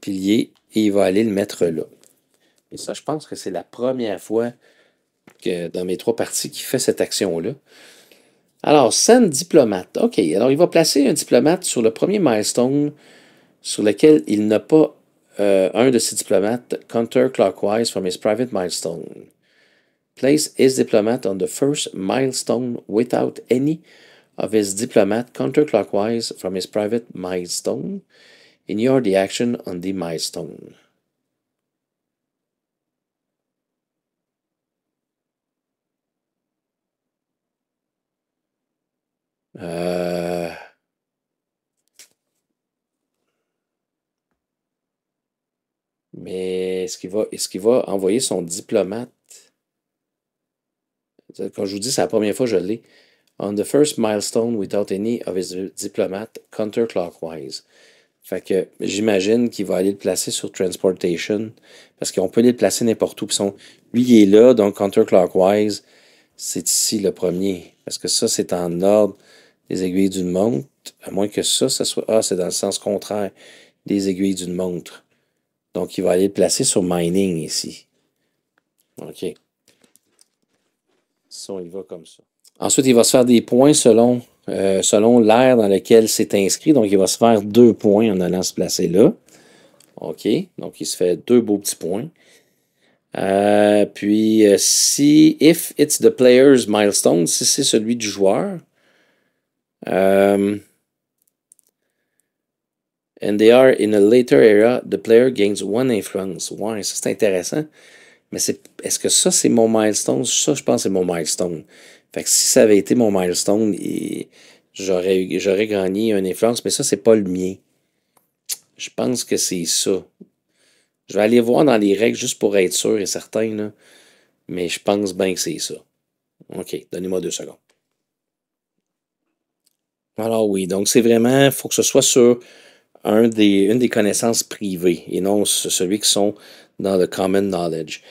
pilier et il va aller le mettre là. Et ça, je pense que c'est la première fois que dans mes trois parties qui fait cette action-là. Alors, send diplomate. OK, alors il va placer un diplomate sur le premier milestone sur lequel il n'a pas euh, un de ses diplomates counterclockwise from his private milestone. Place his diplomat on the first milestone without any of his diplomat counterclockwise from his private milestone. Ignore the action on the milestone. Euh, mais est-ce qu'il va, va envoyer son diplomate? Quand je vous dis, c'est la première fois que je l'ai. On the first milestone without any of his diplomats, counterclockwise. Fait que j'imagine qu'il va aller le placer sur Transportation parce qu'on peut le placer n'importe où. son, lui, il est là, donc counterclockwise, c'est ici le premier. Parce que ça, c'est en ordre les aiguilles d'une montre, à moins que ça, ça soit... Ah, c'est dans le sens contraire des aiguilles d'une montre. Donc, il va aller le placer sur mining ici. OK. Ça, il va comme ça. Ensuite, il va se faire des points selon, euh, selon l'air dans lequel c'est inscrit. Donc, il va se faire deux points en allant se placer là. OK. Donc, il se fait deux beaux petits points. Euh, puis, euh, si, if it's the player's milestone, si c'est celui du joueur, Um, and they are in a later era, the player gains one influence. Ouais, c'est intéressant. Mais c'est, est-ce que ça c'est mon milestone? Ça je pense c'est mon milestone. Fait que si ça avait été mon milestone, j'aurais, j'aurais gagné une influence, mais ça c'est pas le mien. Je pense que c'est ça. Je vais aller voir dans les règles juste pour être sûr et certain, mais je pense bien que c'est ça. OK, donnez-moi deux secondes. Alors oui, donc c'est vraiment, il faut que ce soit sur un des, une des connaissances privées et non celui qui sont dans le common knowledge.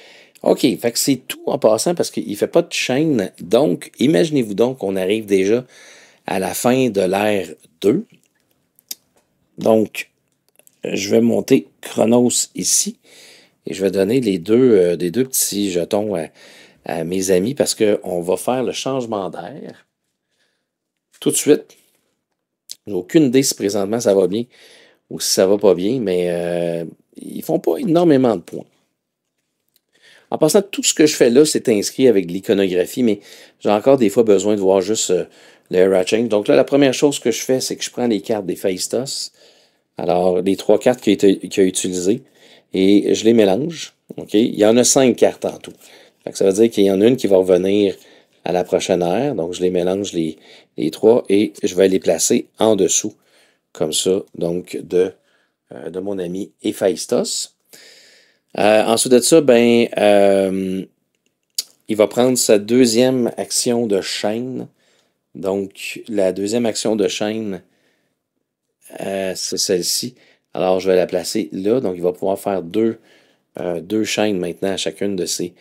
OK, fait que c'est tout en passant parce qu'il ne fait pas de chaîne. Donc, imaginez-vous donc qu'on arrive déjà à la fin de l'ère 2. Donc, je vais monter Chronos ici et je vais donner les deux, euh, deux petits jetons à, à mes amis parce qu'on va faire le changement d'air tout de suite. J'ai aucune idée si présentement ça va bien ou si ça va pas bien, mais euh, ils font pas énormément de points. En passant, tout ce que je fais là, c'est inscrit avec de l'iconographie, mais j'ai encore des fois besoin de voir juste euh, le racking. Donc là, la première chose que je fais, c'est que je prends les cartes des Faistos. alors les trois cartes qu'il a, a utilisées, et je les mélange. Ok, Il y en a cinq cartes en tout. ça veut dire qu'il y en a une qui va revenir à la prochaine ère. Donc, je les mélange, les, les trois, et je vais les placer en dessous, comme ça, donc, de, euh, de mon ami Héphaïstos. Euh, ensuite de ça, ben, euh, il va prendre sa deuxième action de chaîne. Donc, la deuxième action de chaîne, c'est celle-ci. Alors, je vais la placer là. Donc, il va pouvoir faire deux, deux chaînes maintenant à chacune de ses,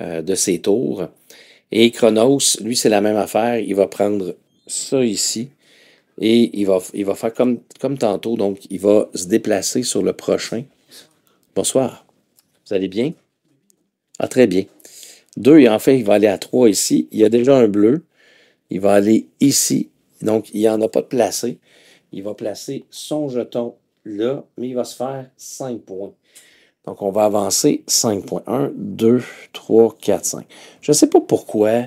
de ses tours. Et Chronos, lui, c'est la même affaire. Il va prendre ça ici. Et il va, il va faire comme, comme tantôt. Donc, il va se déplacer sur le prochain. Bonsoir. Vous allez bien? Ah, très bien. Deux, et enfin, il va aller à trois ici. Il y a déjà un bleu. Il va aller ici. Donc, il n'y en a pas de placé. Il va placer son jeton là, mais il va se faire 5 points. Donc, on va avancer 5 points. 1, 2, 3, 4, 5. Je ne sais pas pourquoi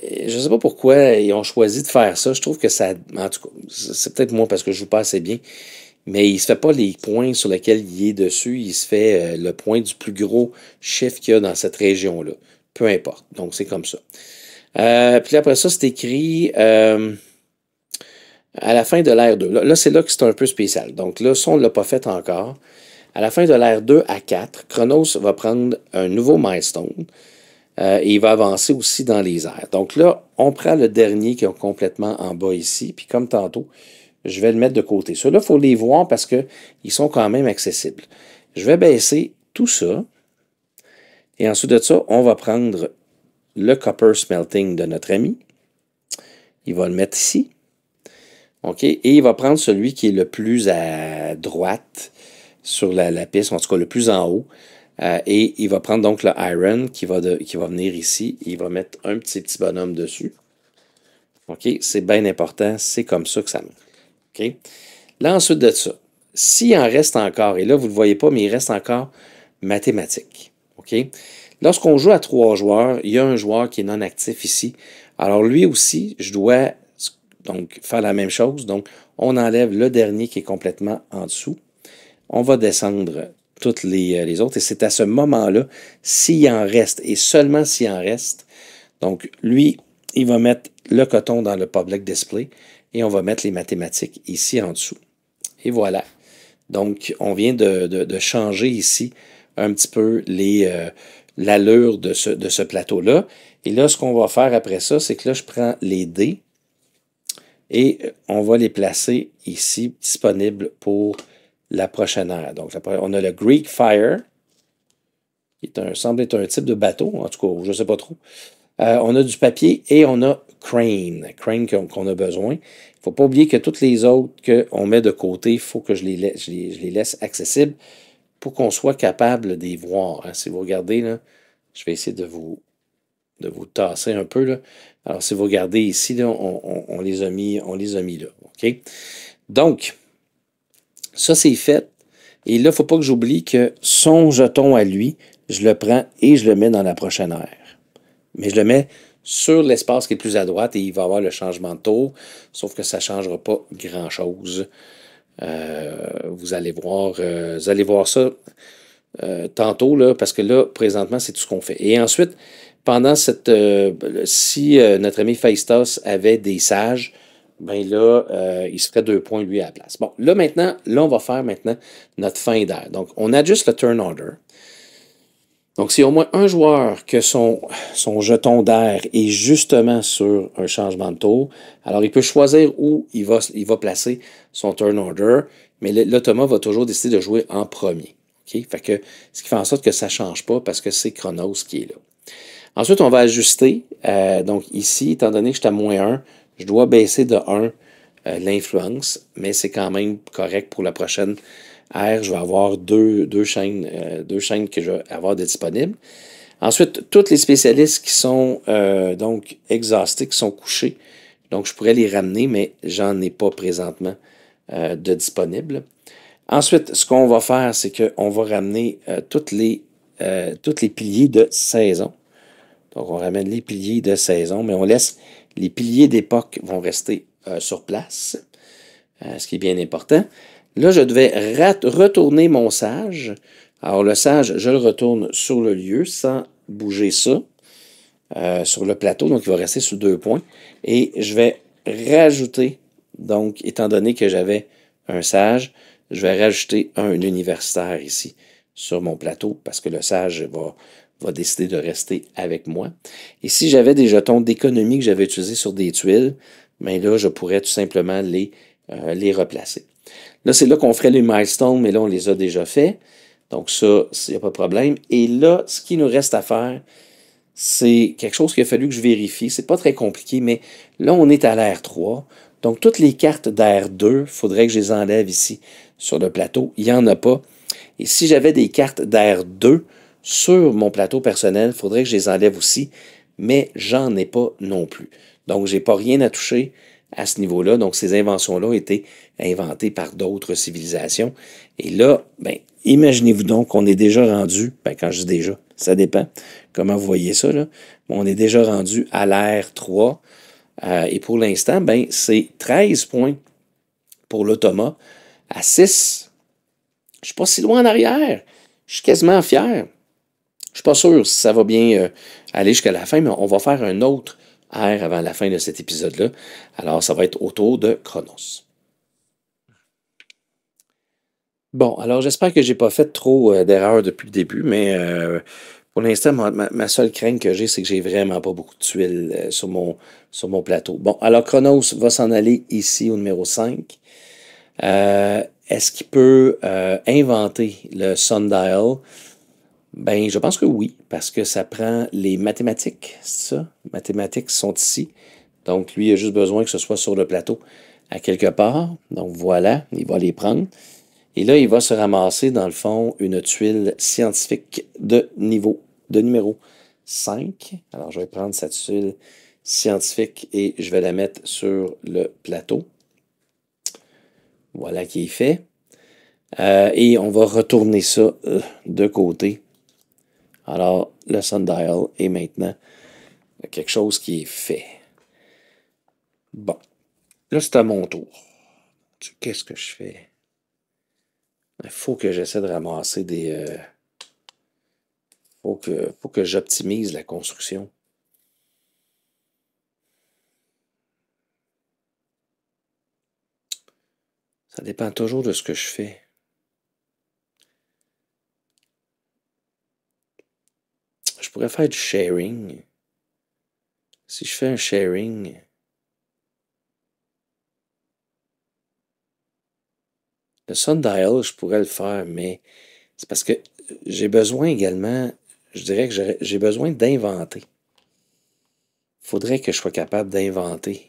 je ne sais pas pourquoi ils ont choisi de faire ça. Je trouve que ça. En tout cas, c'est peut-être moi parce que je vous pas assez bien. Mais il ne se fait pas les points sur lesquels il est dessus. Il se fait euh, le point du plus gros chiffre qu'il y a dans cette région-là. Peu importe. Donc, c'est comme ça. Euh, puis après ça, c'est écrit euh, à la fin de l'ère 2. Là, c'est là que c'est un peu spécial. Donc là, ça, on ne l'a pas fait encore. À la fin de l'ère 2 à 4, Chronos va prendre un nouveau milestone. Euh, et il va avancer aussi dans les airs. Donc là, on prend le dernier qui est complètement en bas ici. Puis comme tantôt, je vais le mettre de côté. Ceux-là, il faut les voir parce qu'ils sont quand même accessibles. Je vais baisser tout ça. Et ensuite de ça, on va prendre le copper smelting de notre ami. Il va le mettre ici. OK? Et il va prendre celui qui est le plus à droite sur la, la piste, en tout cas le plus en haut. Euh, et il va prendre donc le iron qui va, qui va venir ici. il va mettre un petit bonhomme dessus. OK? C'est bien important. C'est comme ça que ça marche. OK? Là, ensuite de ça, s'il en reste encore, et là, vous ne le voyez pas, mais il reste encore mathématiques. OK? Lorsqu'on joue à trois joueurs, il y a un joueur qui est non actif ici. Alors, lui aussi, je dois donc faire la même chose. Donc, on enlève le dernier qui est complètement en dessous. On va descendre toutes euh, les, autres. Et c'est à ce moment-là, s'il en reste, et seulement s'il en reste, donc lui, il va mettre le coton dans le public display et on va mettre les mathématiques ici en dessous. Et voilà. Donc, on vient de, de, changer ici un petit peu euh, l'allure de ce, de ce plateau-là. Et là, ce qu'on va faire après ça, c'est que là, je prends les dés et on va les placer ici, disponibles pour la prochaine ère. Donc, on a le Greek Fire, qui est un, semble être un type de bateau, en tout cas, je ne sais pas trop. Euh, on a du papier et on a crane, crane qu'on a besoin. Il ne faut pas oublier que toutes les autres qu'on met de côté, il faut que je les, laisse, je les, laisse accessibles pour qu'on soit capable des voir. Hein. Si vous regardez, là, je vais essayer de vous, de vous tasser un peu. Là. Alors, si vous regardez ici, là, on, on, les a mis, on les a mis là. OK? Donc, ça, c'est fait. Et là, il ne faut pas que j'oublie que son jeton à lui, je le prends et je le mets dans la prochaine aire. Mais je le mets sur l'espace qui est plus à droite et il va avoir le changement de taux, sauf que ça ne changera pas grand-chose. Euh, vous, allez voir, euh, vous allez voir ça euh, tantôt, là, parce que là, présentement, c'est tout ce qu'on fait. Et ensuite, pendant cette... si notre ami Faistos avait des sages, ben là, euh, il serait deux points, lui, à la place. Bon, là, maintenant, là, on va faire maintenant notre fin d'air. Donc, on ajuste le turn order. Donc, si au moins un joueur que son, son jeton d'air est justement sur un changement de taux, Alors, il peut choisir où il va, il va placer son turn order, mais là, va toujours décider de jouer en premier. Fait que, ce qui fait en sorte que ça ne change pas parce que c'est Chronos qui est là. Ensuite, on va ajuster. Euh, donc, ici, étant donné que je suis à moins 1, je dois baisser de 1 euh, l'influence, mais c'est quand même correct pour la prochaine R. Je vais avoir deux, chaînes, euh, deux chaînes que je vais avoir de disponibles. Ensuite, tous les spécialistes qui sont euh, donc exhaustés, qui sont couchés, donc je pourrais les ramener, mais j'en ai pas présentement de disponibles. Ensuite, ce qu'on va faire, c'est qu'on va ramener toutes les, tous les piliers de saison. Donc, on ramène les piliers de saison, mais on laisse les piliers d'époque vont rester euh, sur place, euh, ce qui est bien important. Là, je devais retourner mon sage. Alors, le sage, je le retourne sur le lieu sans bouger ça, euh, sur le plateau, donc il va rester sous deux points. Et je vais rajouter, donc, étant donné que j'avais un sage, je vais rajouter un universitaire ici sur mon plateau parce que le sage va va décider de rester avec moi. Et si j'avais des jetons d'économie que j'avais utilisés sur des tuiles, mais ben là, je pourrais tout simplement les, euh, les replacer. Là, c'est là qu'on ferait les milestones, mais là, on les a déjà faits. Donc ça, il n'y a pas de problème. Et là, ce qui nous reste à faire, c'est quelque chose qu'il a fallu que je vérifie. C'est pas très compliqué, mais là, on est à l'ère 3. Donc, toutes les cartes d'air 2 faudrait que je les enlève ici sur le plateau. Il n'y en a pas. Et si j'avais des cartes d'air 2 sur mon plateau personnel, il faudrait que je les enlève aussi, mais j'en ai pas non plus. Donc, j'ai pas rien à toucher à ce niveau-là. Donc, ces inventions-là été inventées par d'autres civilisations. Et là, ben, imaginez-vous donc qu'on est déjà rendu, ben, quand je dis déjà, ça dépend comment vous voyez ça, là. on est déjà rendu à l'ère 3. Euh, et pour l'instant, ben, c'est 13 points pour l'automa à 6. Je ne suis pas si loin en arrière. Je suis quasiment fier. Je suis pas sûr si ça va bien euh, aller jusqu'à la fin, mais on va faire un autre air avant la fin de cet épisode-là. Alors, ça va être autour de Chronos. Bon, alors j'espère que j'ai pas fait trop euh, d'erreurs depuis le début, mais euh, pour l'instant, ma, seule crainte que j'ai, c'est que j'ai vraiment pas beaucoup de tuiles sur, mon, sur mon plateau. Bon, alors Chronos va s'en aller ici au numéro 5. Est-ce qu'il peut inventer le Sundial? Ben, je pense que oui, parce que ça prend les mathématiques, ça. Mathématiques sont ici. Donc, lui, il a juste besoin que ce soit sur le plateau à quelque part. Donc, voilà, il va les prendre. Et là, il va se ramasser, dans le fond, une tuile scientifique de niveau, de numéro 5. Alors, je vais prendre cette tuile scientifique et je vais la mettre sur le plateau. Voilà qui est fait. Euh, et on va retourner ça euh, de côté alors, le sundial est maintenant quelque chose qui est fait. Bon. Là, c'est à mon tour. Qu'est-ce que je fais? Il faut que j'essaie de ramasser des... Il euh, faut que j'optimise la construction. Ça dépend toujours de ce que je fais. je pourrais faire du sharing. Si je fais un sharing, le sundial, je pourrais le faire, mais c'est parce que j'ai besoin également, je dirais que j'ai besoin d'inventer. Il faudrait que je sois capable d'inventer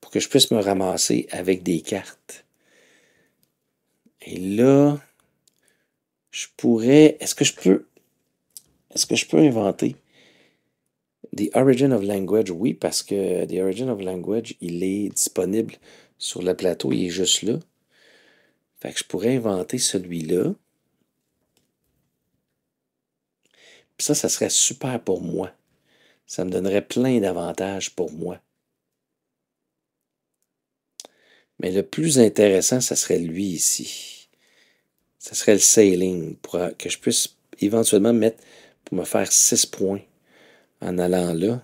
pour que je puisse me ramasser avec des cartes. Et là, je pourrais. Est-ce que je peux est-ce que je peux inventer The Origin of Language? Oui, parce que The Origin of Language, il est disponible sur le plateau, il est juste là. Fait que je pourrais inventer celui-là. ça, ça serait super pour moi. Ça me donnerait plein d'avantages pour moi. Mais le plus intéressant, ça serait lui ici. Ça serait le sailing pour que je puisse éventuellement mettre pour me faire 6 points en allant là.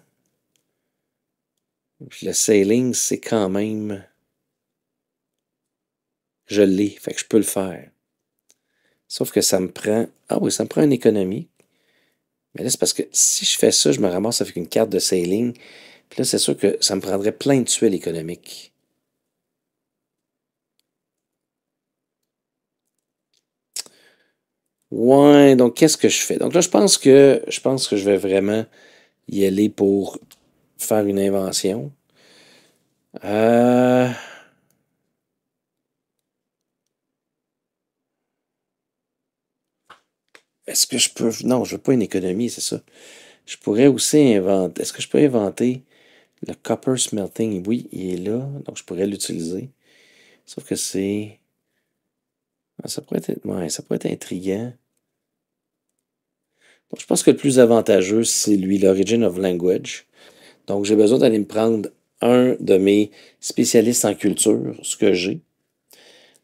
Puis le sailing, c'est quand même. Je l'ai, fait que je peux le faire. Sauf que ça me prend. Ah oui, ça me prend une économie. Mais là, c'est parce que si je fais ça, je me ramasse avec une carte de sailing. Puis là, c'est sûr que ça me prendrait plein de tuiles économiques. Ouais, donc qu'est-ce que je fais? Donc là, je pense que je pense que je vais vraiment y aller pour faire une invention. Euh, est-ce que je peux. Non, je veux pas une économie, c'est ça. Je pourrais aussi inventer. Est-ce que je peux inventer le copper smelting? Oui, il est là, donc je pourrais l'utiliser. Sauf que c'est. Ah, ça pourrait être. Ouais, ça pourrait être intriguant je pense que le plus avantageux, c'est lui, l'Origin of Language. Donc, j'ai besoin d'aller me prendre un de mes spécialistes en culture, ce que j'ai.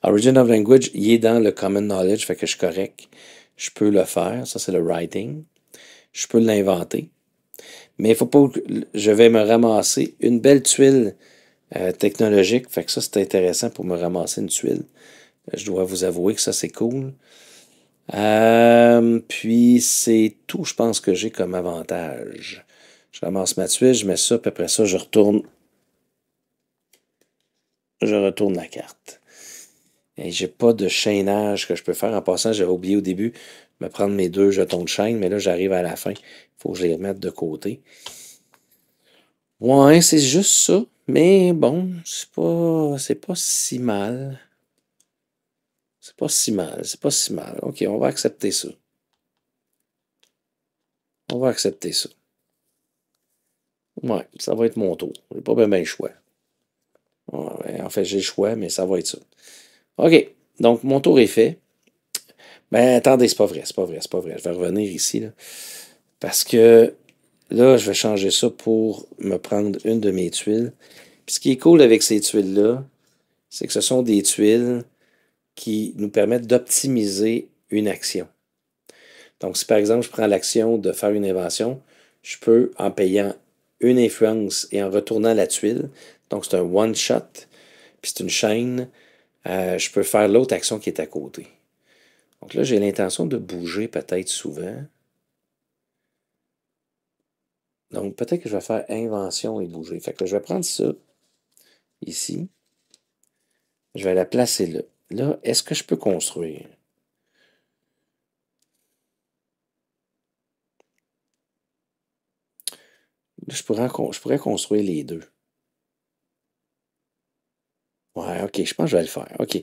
Origin of Language, il est dans le Common Knowledge, fait que je suis correct. Je peux le faire, ça c'est le writing. Je peux l'inventer. Mais il faut pas que je vais me ramasser une belle tuile euh, technologique, fait que ça c'est intéressant pour me ramasser une tuile. Je dois vous avouer que ça c'est cool. Euh, puis c'est tout, je pense, que j'ai comme avantage. Je ramasse ma tuile, je mets ça, puis après ça, je retourne. Je retourne la carte. Et j'ai pas de chaînage que je peux faire. En passant, j'avais oublié au début me prendre mes deux jetons de chaîne, mais là, j'arrive à la fin. Il faut que je les remette de côté. Ouais, c'est juste ça. Mais bon, c'est pas, c'est pas si mal pas si mal, c'est pas si mal. OK, on va accepter ça. On va accepter ça. Ouais, ça va être mon tour. J'ai pas bien ben le choix. Ben, en fait, j'ai le choix, mais ça va être ça. OK, donc mon tour est fait. Mais ben, attendez, c'est pas vrai, c'est pas vrai, c'est pas vrai. Je vais revenir ici, Parce que là, je vais changer ça pour me prendre une de mes tuiles. Puis ce qui est cool avec ces tuiles-là, c'est que ce sont des tuiles qui nous permettent d'optimiser une action. Donc, si par exemple, je prends l'action de faire une invention, je peux, en payant une influence et en retournant la tuile, donc c'est un one-shot, puis c'est une chaîne, euh, je peux faire l'autre action qui est à côté. Donc là, j'ai l'intention de bouger peut-être souvent. Donc peut-être que je vais faire invention et bouger. Fait que je vais prendre ça ici. Je vais la placer là. Là, est-ce que je peux construire? je pourrais, construire les deux. Ouais, ok, je pense que je vais le faire. Ok.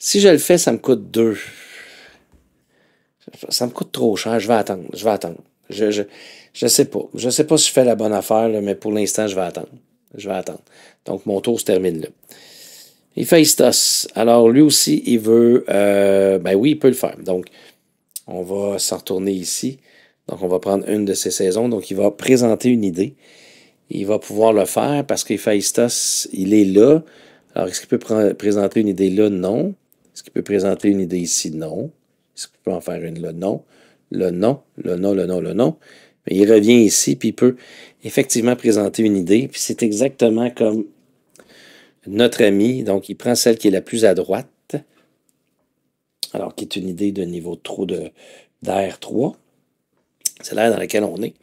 Si je le fais, ça me coûte deux. Ça me coûte trop cher. Je vais attendre. Je vais attendre. Je, je, sais pas. Je sais pas si je fais la bonne affaire, mais pour l'instant, je vais attendre. Je vais attendre. Donc, mon tour se termine là. Il Alors, lui aussi, il veut. Euh, ben oui, il peut le faire. Donc, on va s'en retourner ici. Donc, on va prendre une de ses saisons. Donc, il va présenter une idée. Il va pouvoir le faire parce que il est là. Alors, est-ce qu'il peut présenter une idée là? Non. Est-ce qu'il peut présenter une idée ici? Non. Est-ce qu'il peut en faire une là? Non. Le non, le non, le non, le non. Mais il revient ici, puis il peut effectivement présenter une idée. Puis c'est exactement comme notre ami. Donc, il prend celle qui est la plus à droite, alors qui est une idée de niveau de d'air 3 C'est l'air dans laquelle on est.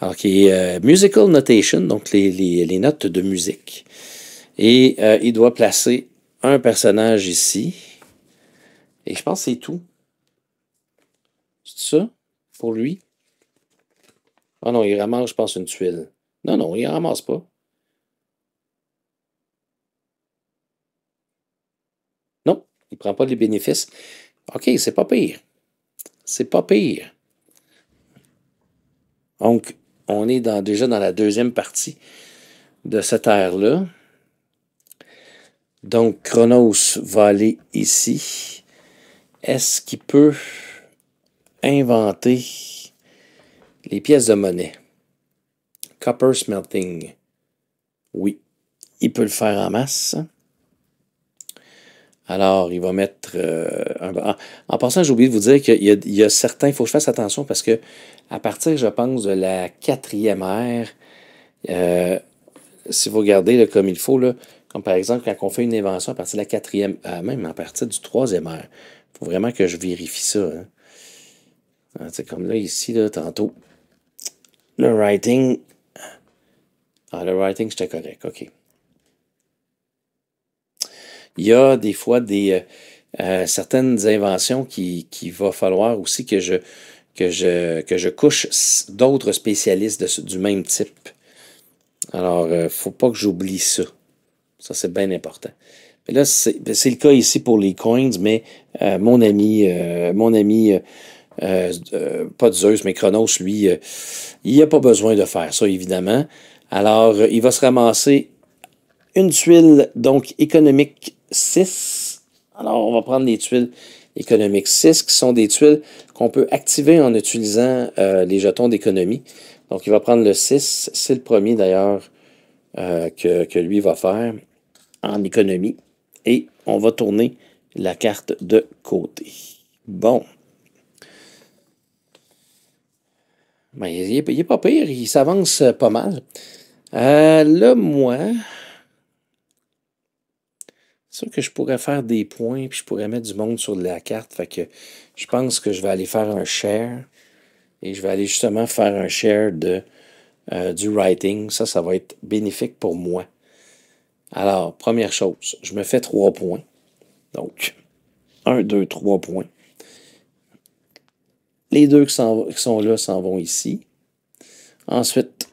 Alors, qui est euh, Musical Notation, donc les, les, notes de musique. Et euh, il doit placer un personnage ici. Et je pense que c'est tout. C'est ça pour lui? Ah oh non, il ramasse, je pense, une tuile. Non, non, il ramasse pas. Il prend pas les bénéfices. OK, c'est pas pire. C'est pas pire. Donc, on est dans, déjà dans la deuxième partie de cette ère-là. Donc, Chronos va aller ici. Est-ce qu'il peut inventer les pièces de monnaie? Copper smelting. Oui, il peut le faire en masse. Alors, il va mettre euh, un... En, passant, j'ai oublié de vous dire qu'il y, a certains, il faut que je fasse attention parce que à partir, je pense, de la quatrième ère, euh, si vous regardez le comme il faut, là, comme par exemple quand on fait une invention à partir de la quatrième, euh, même à partir du troisième ère, il faut vraiment que je vérifie ça. Hein. Ah, c'est comme là, ici, là, tantôt, le writing... Ah, le writing, j'étais correct, OK il y a des fois des, euh, euh, certaines inventions qui, qui va falloir aussi que je, que je, que je couche d'autres spécialistes du même type. Alors, euh, faut pas que j'oublie ça. Ça, c'est bien important. Mais là, c'est ben, le cas ici pour les coins, mais mon ami, mon ami pas Zeus, mais Chronos, lui, il a pas besoin de faire ça, évidemment. Alors, il va se ramasser une tuile donc économique 6. Alors, on va prendre les tuiles économiques 6, qui sont des tuiles qu'on peut activer en utilisant euh, les jetons d'économie. Donc, il va prendre le 6. C'est le premier, d'ailleurs, euh, que, lui va faire en économie. Et on va tourner la carte de côté. Bon. Mais ben, il n'est pas pire, il s'avance pas mal. Euh, le moins sûr que je pourrais faire des points, puis je pourrais mettre du monde sur de la carte. Fait que je pense que je vais aller faire un share. Et je vais aller justement faire un share de, euh, du writing. Ça, ça va être bénéfique pour moi. Alors, première chose, je me fais trois points. Donc, un, deux, trois points. Les deux qui sont là s'en vont ici. Ensuite,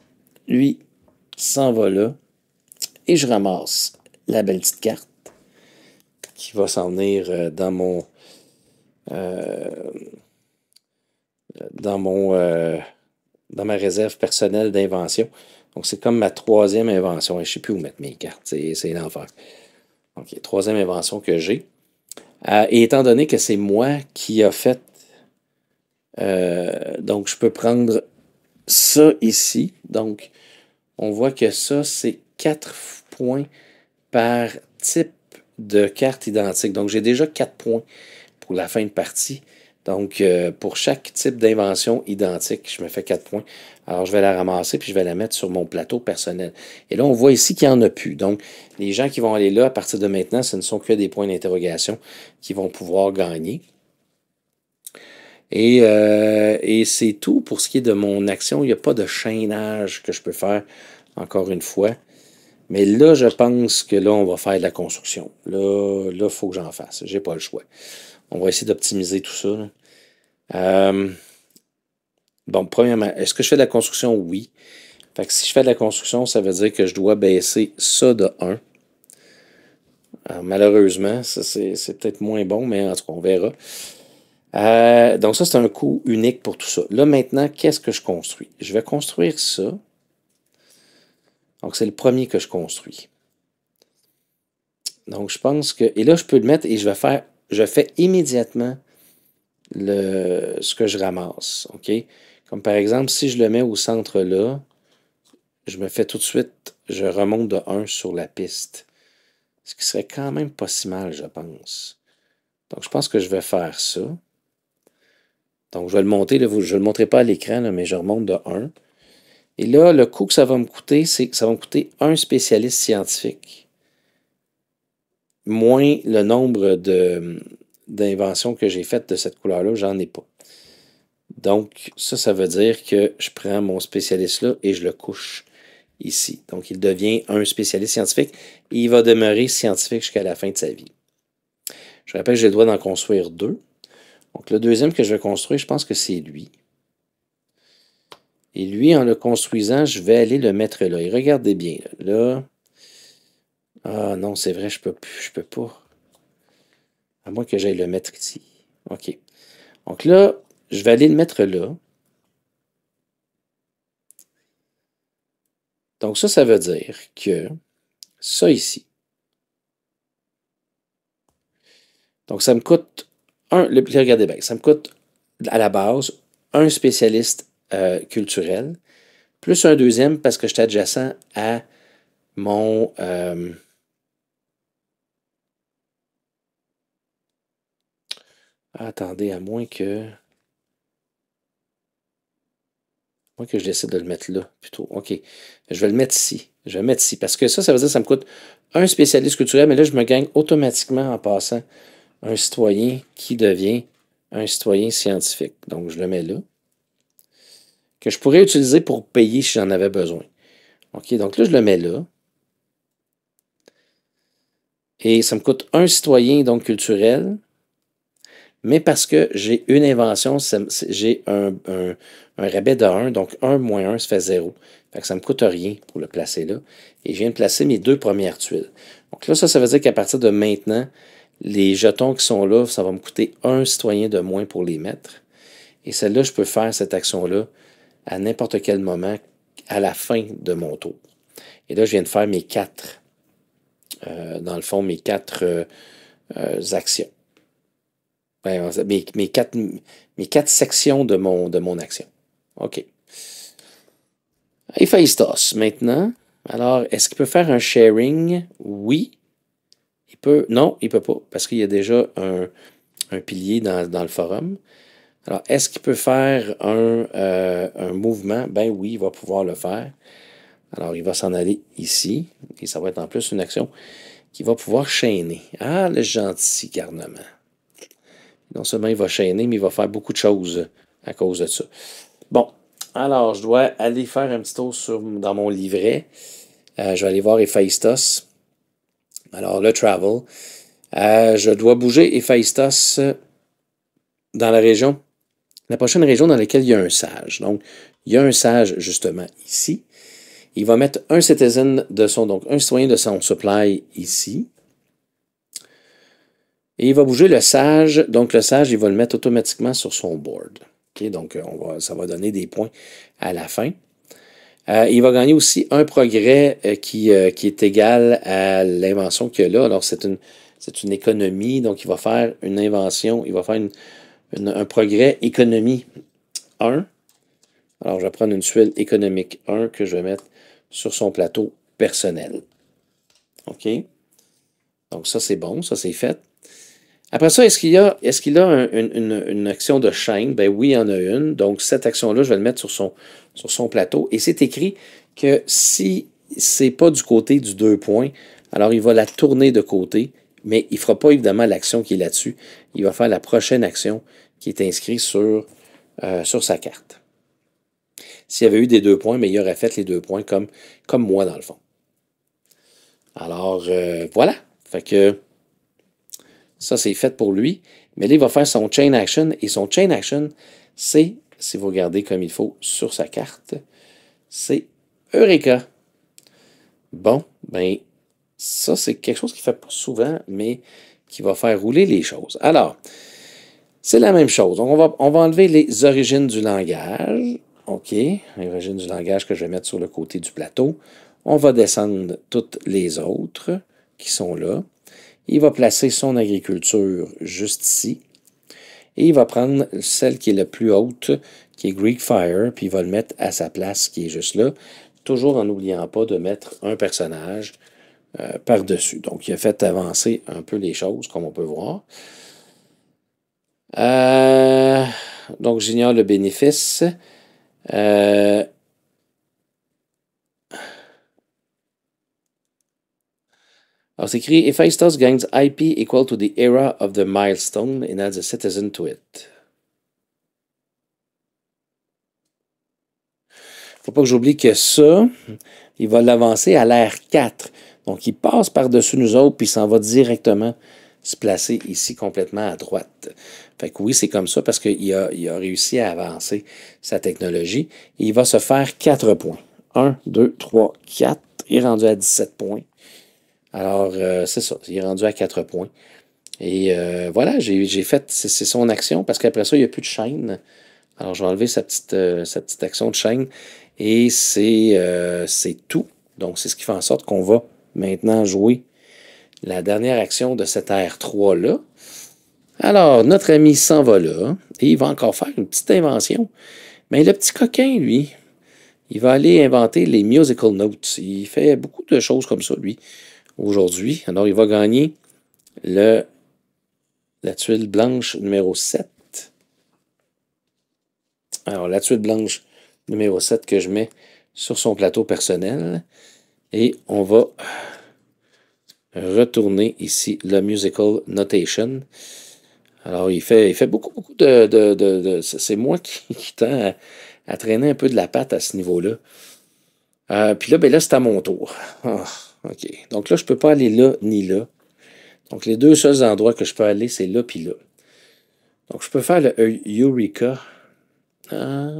lui s'en va là. Et je ramasse la belle petite carte qui va s'en venir euh, dans mon. Euh, dans mon. Euh, dans ma réserve personnelle d'invention. Donc, c'est comme ma troisième invention. je ne sais plus où mettre mes cartes. C'est l'enfer. OK, troisième invention que j'ai. et étant donné que c'est moi qui a fait. donc, je peux prendre ça ici. Donc, on voit que ça, c'est quatre points par type de cartes identiques. Donc, j'ai déjà quatre points pour la fin de partie. Donc, euh, pour chaque type d'invention identique, je me fais quatre points. Alors, je vais la ramasser puis je vais la mettre sur mon plateau personnel. Et là, on voit ici qu'il n'y en a plus. Donc, les gens qui vont aller là, à partir de maintenant, ce ne sont que des points d'interrogation qui vont pouvoir gagner. Et, euh, et c'est tout pour ce qui est de mon action. Il n'y a pas de chaînage que je peux faire, encore une fois. Mais là, je pense que là, on va faire de la construction. Là, il faut que j'en fasse. J'ai pas le choix. On va essayer d'optimiser tout ça. Euh, bon, premièrement, est-ce que je fais de la construction? Oui. Fait que si je fais de la construction, ça veut dire que je dois baisser ça de 1. Euh, malheureusement, c'est peut-être moins bon, mais en tout cas, on verra. Euh, donc ça, c'est un coût unique pour tout ça. Là, maintenant, qu'est-ce que je construis? Je vais construire ça. Donc, c'est le premier que je construis. Donc, je pense que. Et là, je peux le mettre et je vais faire. Je fais immédiatement le, ce que je ramasse. OK? Comme par exemple, si je le mets au centre là, je me fais tout de suite. Je remonte de 1 sur la piste. Ce qui serait quand même pas si mal, je pense. Donc, je pense que je vais faire ça. Donc, je vais le monter. je ne le montrerai pas à l'écran, mais je remonte de 1. Et là, le coût que ça va me coûter, c'est que ça va me coûter un spécialiste scientifique, moins le nombre d'inventions que j'ai faites de cette couleur-là, j'en ai pas. Donc, ça, ça veut dire que je prends mon spécialiste-là et je le couche ici. Donc, il devient un spécialiste scientifique et il va demeurer scientifique jusqu'à la fin de sa vie. Je rappelle que j'ai le droit d'en construire deux. Donc, le deuxième que je vais construire, je pense que c'est lui. Et lui, en le construisant, je vais aller le mettre là. Et regardez bien, là. Ah non, c'est vrai, je peux plus, je peux pas. À moins que j'aille le mettre ici. OK. Donc là, je vais aller le mettre là. Donc ça, ça veut dire que ça ici. Donc ça me coûte un, regardez bien, ça me coûte à la base un spécialiste euh, culturel, plus un deuxième parce que j'étais adjacent à mon... Euh, attendez, à moins que... À moins que je décide de le mettre là, plutôt. OK. Je vais le mettre ici. Je vais le mettre ici. Parce que ça, ça veut dire que ça me coûte un spécialiste culturel, mais là, je me gagne automatiquement en passant un citoyen qui devient un citoyen scientifique. Donc, je le mets là que je pourrais utiliser pour payer si j'en avais besoin. OK, donc là, je le mets là. Et ça me coûte un citoyen, donc culturel, mais parce que j'ai une invention, j'ai un, un, rabais de 1, donc 1 moins 1, ça fait 0. Fait ça ne me coûte rien pour le placer là. Et je viens de placer mes deux premières tuiles. Donc là, ça, ça veut dire qu'à partir de maintenant, les jetons qui sont là, ça va me coûter un citoyen de moins pour les mettre. Et celle-là, je peux faire cette action-là à n'importe quel moment à la fin de mon tour. Et là, je viens de faire mes quatre, euh, dans le fond, mes quatre euh, euh, actions. mes, quatre, sections de mon, de mon action. OK. Héphaïstos, maintenant. Alors, est-ce qu'il peut faire un sharing? Oui. Il peut. Non, il ne peut pas, parce qu'il y a déjà un, pilier dans, dans le forum. Alors, est-ce qu'il peut faire un, euh, un mouvement? Ben oui, il va pouvoir le faire. Alors, il va s'en aller ici, et ça va être en plus une action qui va pouvoir chaîner. Ah, le gentil garnement. Non seulement il va chaîner, mais il va faire beaucoup de choses à cause de ça. Bon, alors, je dois aller faire un petit tour sur, dans mon livret. Euh, je vais aller voir Héphaïstos. Alors, le travel. Euh, je dois bouger Hephaistos dans la région la prochaine région dans laquelle il y a un sage. Donc, il y a un sage justement ici. Il va mettre un citizen de son, donc un citoyen de son supply ici. Et il va bouger le sage. Donc, le sage, il va le mettre automatiquement sur son board. OK? donc, euh, on va, ça va donner des points à la fin. Euh, il va gagner aussi un progrès euh, qui, qui, est égal à l'invention qu'il a là. Alors, c'est une, c'est une économie. Donc, il va faire une invention. Il va faire une, un progrès économie 1. Alors, je vais prendre une tuile économique 1 que je vais mettre sur son plateau personnel. OK? Donc, ça, c'est bon. Ça, c'est fait. Après ça, est-ce qu'il a, est a une, action de chaîne? Ben oui, il y en a une. Donc, cette action-là, je vais le mettre sur son, sur son plateau. Et c'est écrit que si c'est pas du côté du deux points, alors il va la tourner de côté, mais il fera pas évidemment l'action qui est là-dessus. Il va faire la prochaine action qui est inscrit sur, euh, sur sa carte. S'il y avait eu des deux points, mais il aurait fait les deux points comme, comme moi, dans le fond. Alors, euh, voilà. Fait que ça, c'est fait pour lui. Mais là, il va faire son chain action. Et son chain action, c'est, si vous regardez comme il faut sur sa carte, c'est Eureka. Bon, ben, ça, c'est quelque chose qu'il ne fait pas souvent, mais qui va faire rouler les choses. Alors, c'est la même chose. Donc, on va, on va enlever les origines du langage. OK, les origines du langage que je vais mettre sur le côté du plateau. On va descendre toutes les autres qui sont là. Il va placer son agriculture juste ici. Et il va prendre celle qui est la plus haute, qui est Greek Fire, puis il va le mettre à sa place qui est juste là, toujours en n'oubliant pas de mettre un personnage euh, par-dessus. Donc, il a fait avancer un peu les choses, comme on peut voir. Euh, donc, j'ignore le bénéfice. Euh, alors, c'est écrit stars gains IP equal to the era of the milestone and adds a citizen to it. Faut pas que j'oublie que ça, il va l'avancer à l'ère 4. Donc, il passe par-dessus nous autres, puis il s'en va directement se placer ici complètement à droite. Fait que oui, c'est comme ça parce qu'il a, il a réussi à avancer sa technologie. il va se faire 4 points. 1, 2, 3, 4. Il est rendu à 17 points. Alors, euh, c'est ça. Il est rendu à 4 points. Et euh, voilà, j'ai fait, c'est son action parce qu'après ça, il n'y a plus de chaîne. Alors, je vais enlever cette petite, euh, petite action de chaîne. Et c'est tout. Donc, c'est ce qui fait en sorte qu'on va maintenant jouer la dernière action de cette R3-là. Alors, notre ami s'en va là et il va encore faire une petite invention. Mais le petit coquin, lui, il va aller inventer les musical notes. Il fait beaucoup de choses comme ça, lui, aujourd'hui. Alors, il va gagner le, la tuile blanche numéro 7. Alors, la tuile blanche numéro 7 que je mets sur son plateau personnel. Et on va retourner ici la musical notation. Alors, il fait, il fait beaucoup, beaucoup de. de, de, c'est moi qui, qui tend à, traîner un peu de la patte à ce niveau-là. Euh, puis là, ben là, c'est à mon tour. Ah, OK. Donc là, je ne peux pas aller là ni là. Donc, les deux seuls endroits que je peux aller, c'est là puis là. Donc, je peux faire le Eureka. Ah.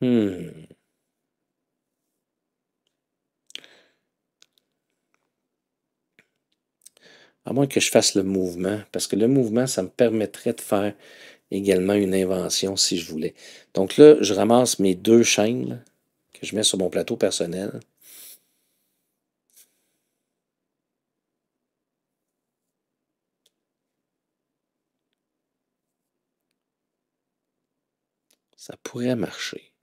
Hmm. à moins que je fasse le mouvement, parce que le mouvement, ça me permettrait de faire également une invention si je voulais. Donc là, je ramasse mes deux chaînes que je mets sur mon plateau personnel. Ça pourrait marcher.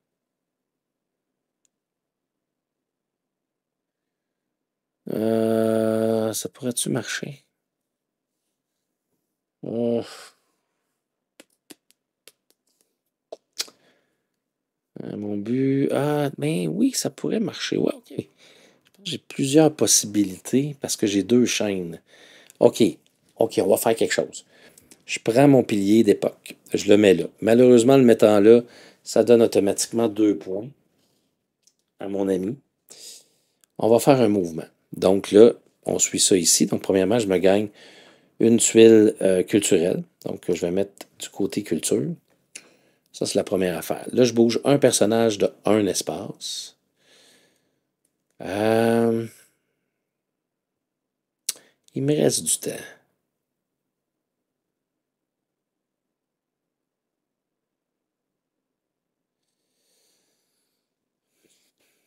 Euh, ça pourrait-tu marcher? Mon but. Ah, ben oui, ça pourrait marcher. Ouais, ok. J'ai plusieurs possibilités parce que j'ai deux chaînes. OK. OK, on va faire quelque chose. Je prends mon pilier d'époque. Je le mets là. Malheureusement, le mettant là, ça donne automatiquement deux points à mon ami. On va faire un mouvement. Donc là, on suit ça ici. Donc, premièrement, je me gagne une tuile euh, culturelle. Donc, je vais mettre du côté culture. Ça, c'est la première affaire. Là, je bouge un personnage de un espace. Euh, il me reste du temps.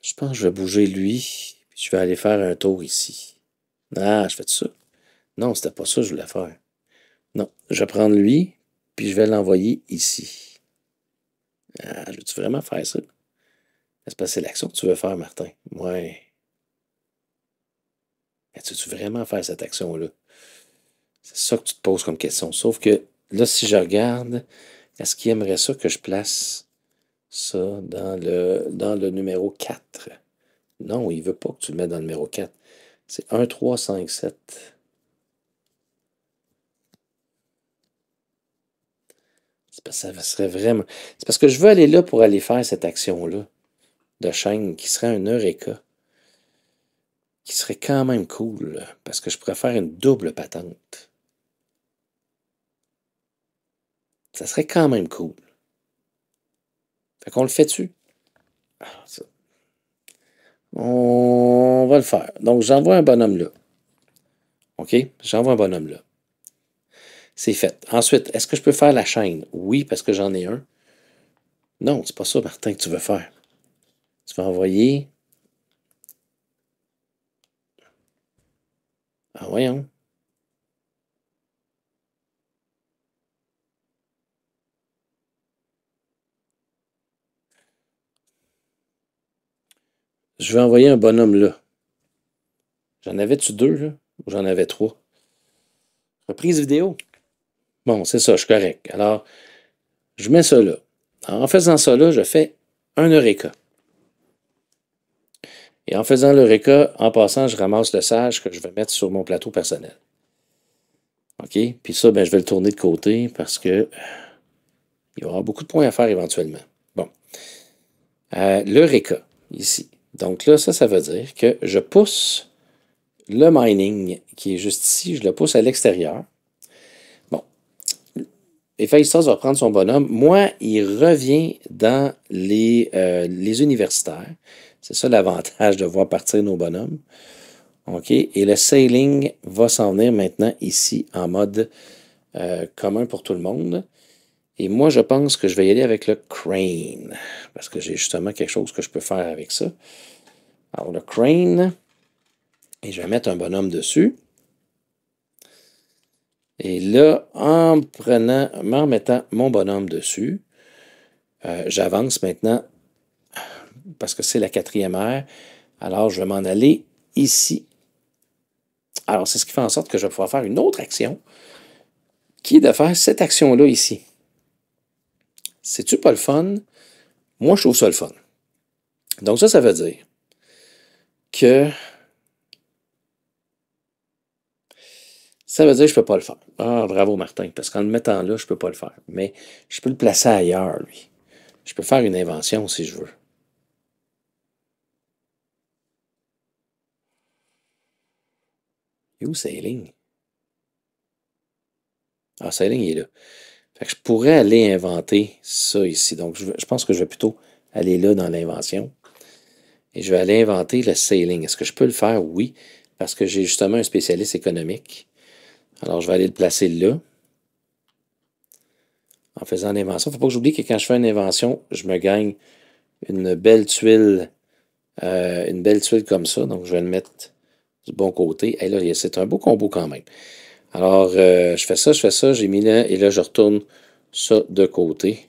Je pense que je vais bouger lui. Puis je vais aller faire un tour ici. Ah, je fais ça. Non, c'était pas ça que je voulais faire. Non, je vais prendre lui, puis je vais l'envoyer ici. Ah, je veux-tu vraiment faire ça? Est-ce que c'est l'action que tu veux faire, Martin. Ouais. tu veux vraiment faire cette action-là? C'est ça que tu te poses comme question. Sauf que là, si je regarde, est-ce qu'il aimerait ça que je place ça dans le, dans le numéro 4? Non, il ne veut pas que tu le mettes dans le numéro 4. C'est 1, 3, 5, 7. Ça serait vraiment. C'est parce que je veux aller là pour aller faire cette action-là de chaîne qui serait un Eureka. Qui serait quand même cool, parce que je pourrais faire une double patente. Ça serait quand même cool. Fait qu'on le fait-tu? Ah, On va le faire. Donc, j'envoie un bonhomme là. OK? J'envoie un bonhomme là. C'est fait. Ensuite, est-ce que je peux faire la chaîne? Oui, parce que j'en ai un. Non, c'est pas ça, Martin, que tu veux faire. Tu vas envoyer. Ah, voyons. Je vais envoyer un bonhomme là. J'en avais-tu deux, là? Ou j'en avais trois? Reprise vidéo. Bon, c'est ça, je suis correct. Alors, je mets ça là. en faisant ça là, je fais un eureka. Et en faisant l'eureka, en passant, je ramasse le sage que je vais mettre sur mon plateau personnel. OK? Puis ça, ben, je vais le tourner de côté parce que il y aura beaucoup de points à faire éventuellement. Bon. Euh, l'eureka, ici. Donc là, ça, ça veut dire que je pousse le mining qui est juste ici, je le pousse à l'extérieur. Et Héphaïstos va prendre son bonhomme. Moi, il revient dans les, euh, les universitaires. C'est ça l'avantage de voir partir nos bonhommes. OK? Et le sailing va s'en venir maintenant ici en mode euh, commun pour tout le monde. Et moi, je pense que je vais y aller avec le crane, parce que j'ai justement quelque chose que je peux faire avec ça. Alors, le crane, et je vais mettre un bonhomme dessus. Et là, en prenant, en mettant mon bonhomme dessus, euh, j'avance maintenant parce que c'est la quatrième aire. Alors, je vais m'en aller ici. Alors, c'est ce qui fait en sorte que je vais pouvoir faire une autre action qui est de faire cette action-là ici. C'est-tu pas le fun? Moi, je trouve ça le fun. Donc, ça, ça veut dire que ça veut dire que je ne peux pas le faire. Ah, bravo Martin, parce qu'en le mettant là, je ne peux pas le faire. Mais je peux le placer ailleurs, lui. Je peux faire une invention si je veux. Et où Sailing? Ah, Sailing, il est là. je pourrais aller inventer ça ici. Donc, je, je pense que je vais plutôt aller là dans l'invention. Et je vais aller inventer le sailing. Est-ce que je peux le faire? Oui, parce que j'ai justement un spécialiste économique alors, je vais aller le placer là. En faisant l'invention. Il ne faut pas que j'oublie que quand je fais une invention, je me gagne une belle tuile. Euh, une belle tuile comme ça. Donc, je vais le mettre du bon côté. Et là, c'est un beau combo quand même. Alors, euh, je fais ça, je fais ça, j'ai mis là, et là, je retourne ça de côté.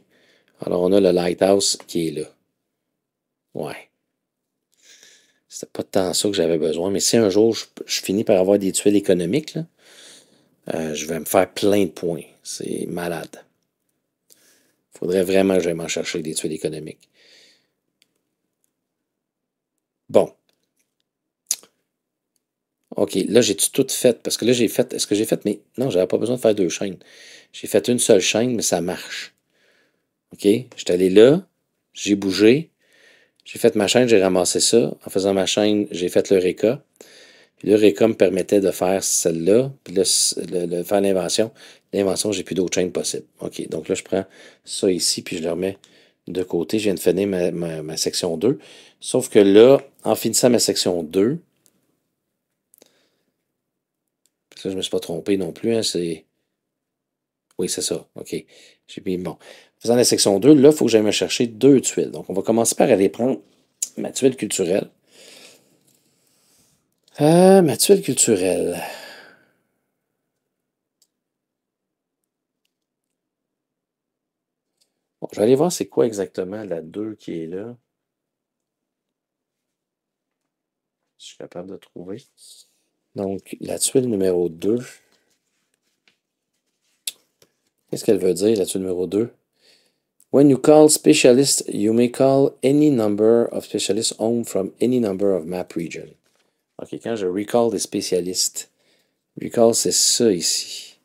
Alors, on a le lighthouse qui est là. Ouais. C'était pas tant ça que j'avais besoin, mais si un jour je finis par avoir des tuiles économiques, là, euh, je vais me faire plein de points. C'est malade. Il faudrait vraiment que j'aille m'en chercher des tuiles économiques. Bon. OK, là, j'ai tout fait. Parce que là, j'ai fait. Est-ce que j'ai fait? Mais non, n'avais pas besoin de faire deux chaînes. J'ai fait une seule chaîne, mais ça marche. OK? suis allé là, j'ai bougé, j'ai fait ma chaîne, j'ai ramassé ça. En faisant ma chaîne, j'ai fait le RECA. Le récom permettait de faire celle-là, puis le, faire l'invention. L'invention, j'ai plus d'autres chaînes possibles. OK, donc là, je prends ça ici, puis je le remets de côté. Je viens de finir ma, section 2. Sauf que là, en finissant ma section 2, ça, je ne me suis pas trompé non plus, hein, c'est... Oui, c'est ça. OK. J'ai mis bon. Faisant la section 2, là, il faut que j'aille me chercher deux tuiles. Donc, on va commencer par aller prendre ma tuile culturelle. Ah, ma tuile culturelle. Bon, je vais aller voir c'est quoi exactement la 2 qui est là. je suis capable de trouver. Donc, la tuile numéro 2. Qu'est-ce qu'elle veut dire, la tuile numéro 2? When you call specialists, you may call any number of specialists home from any number of map region. OK, quand je recall des spécialistes, recall, c'est ça ici.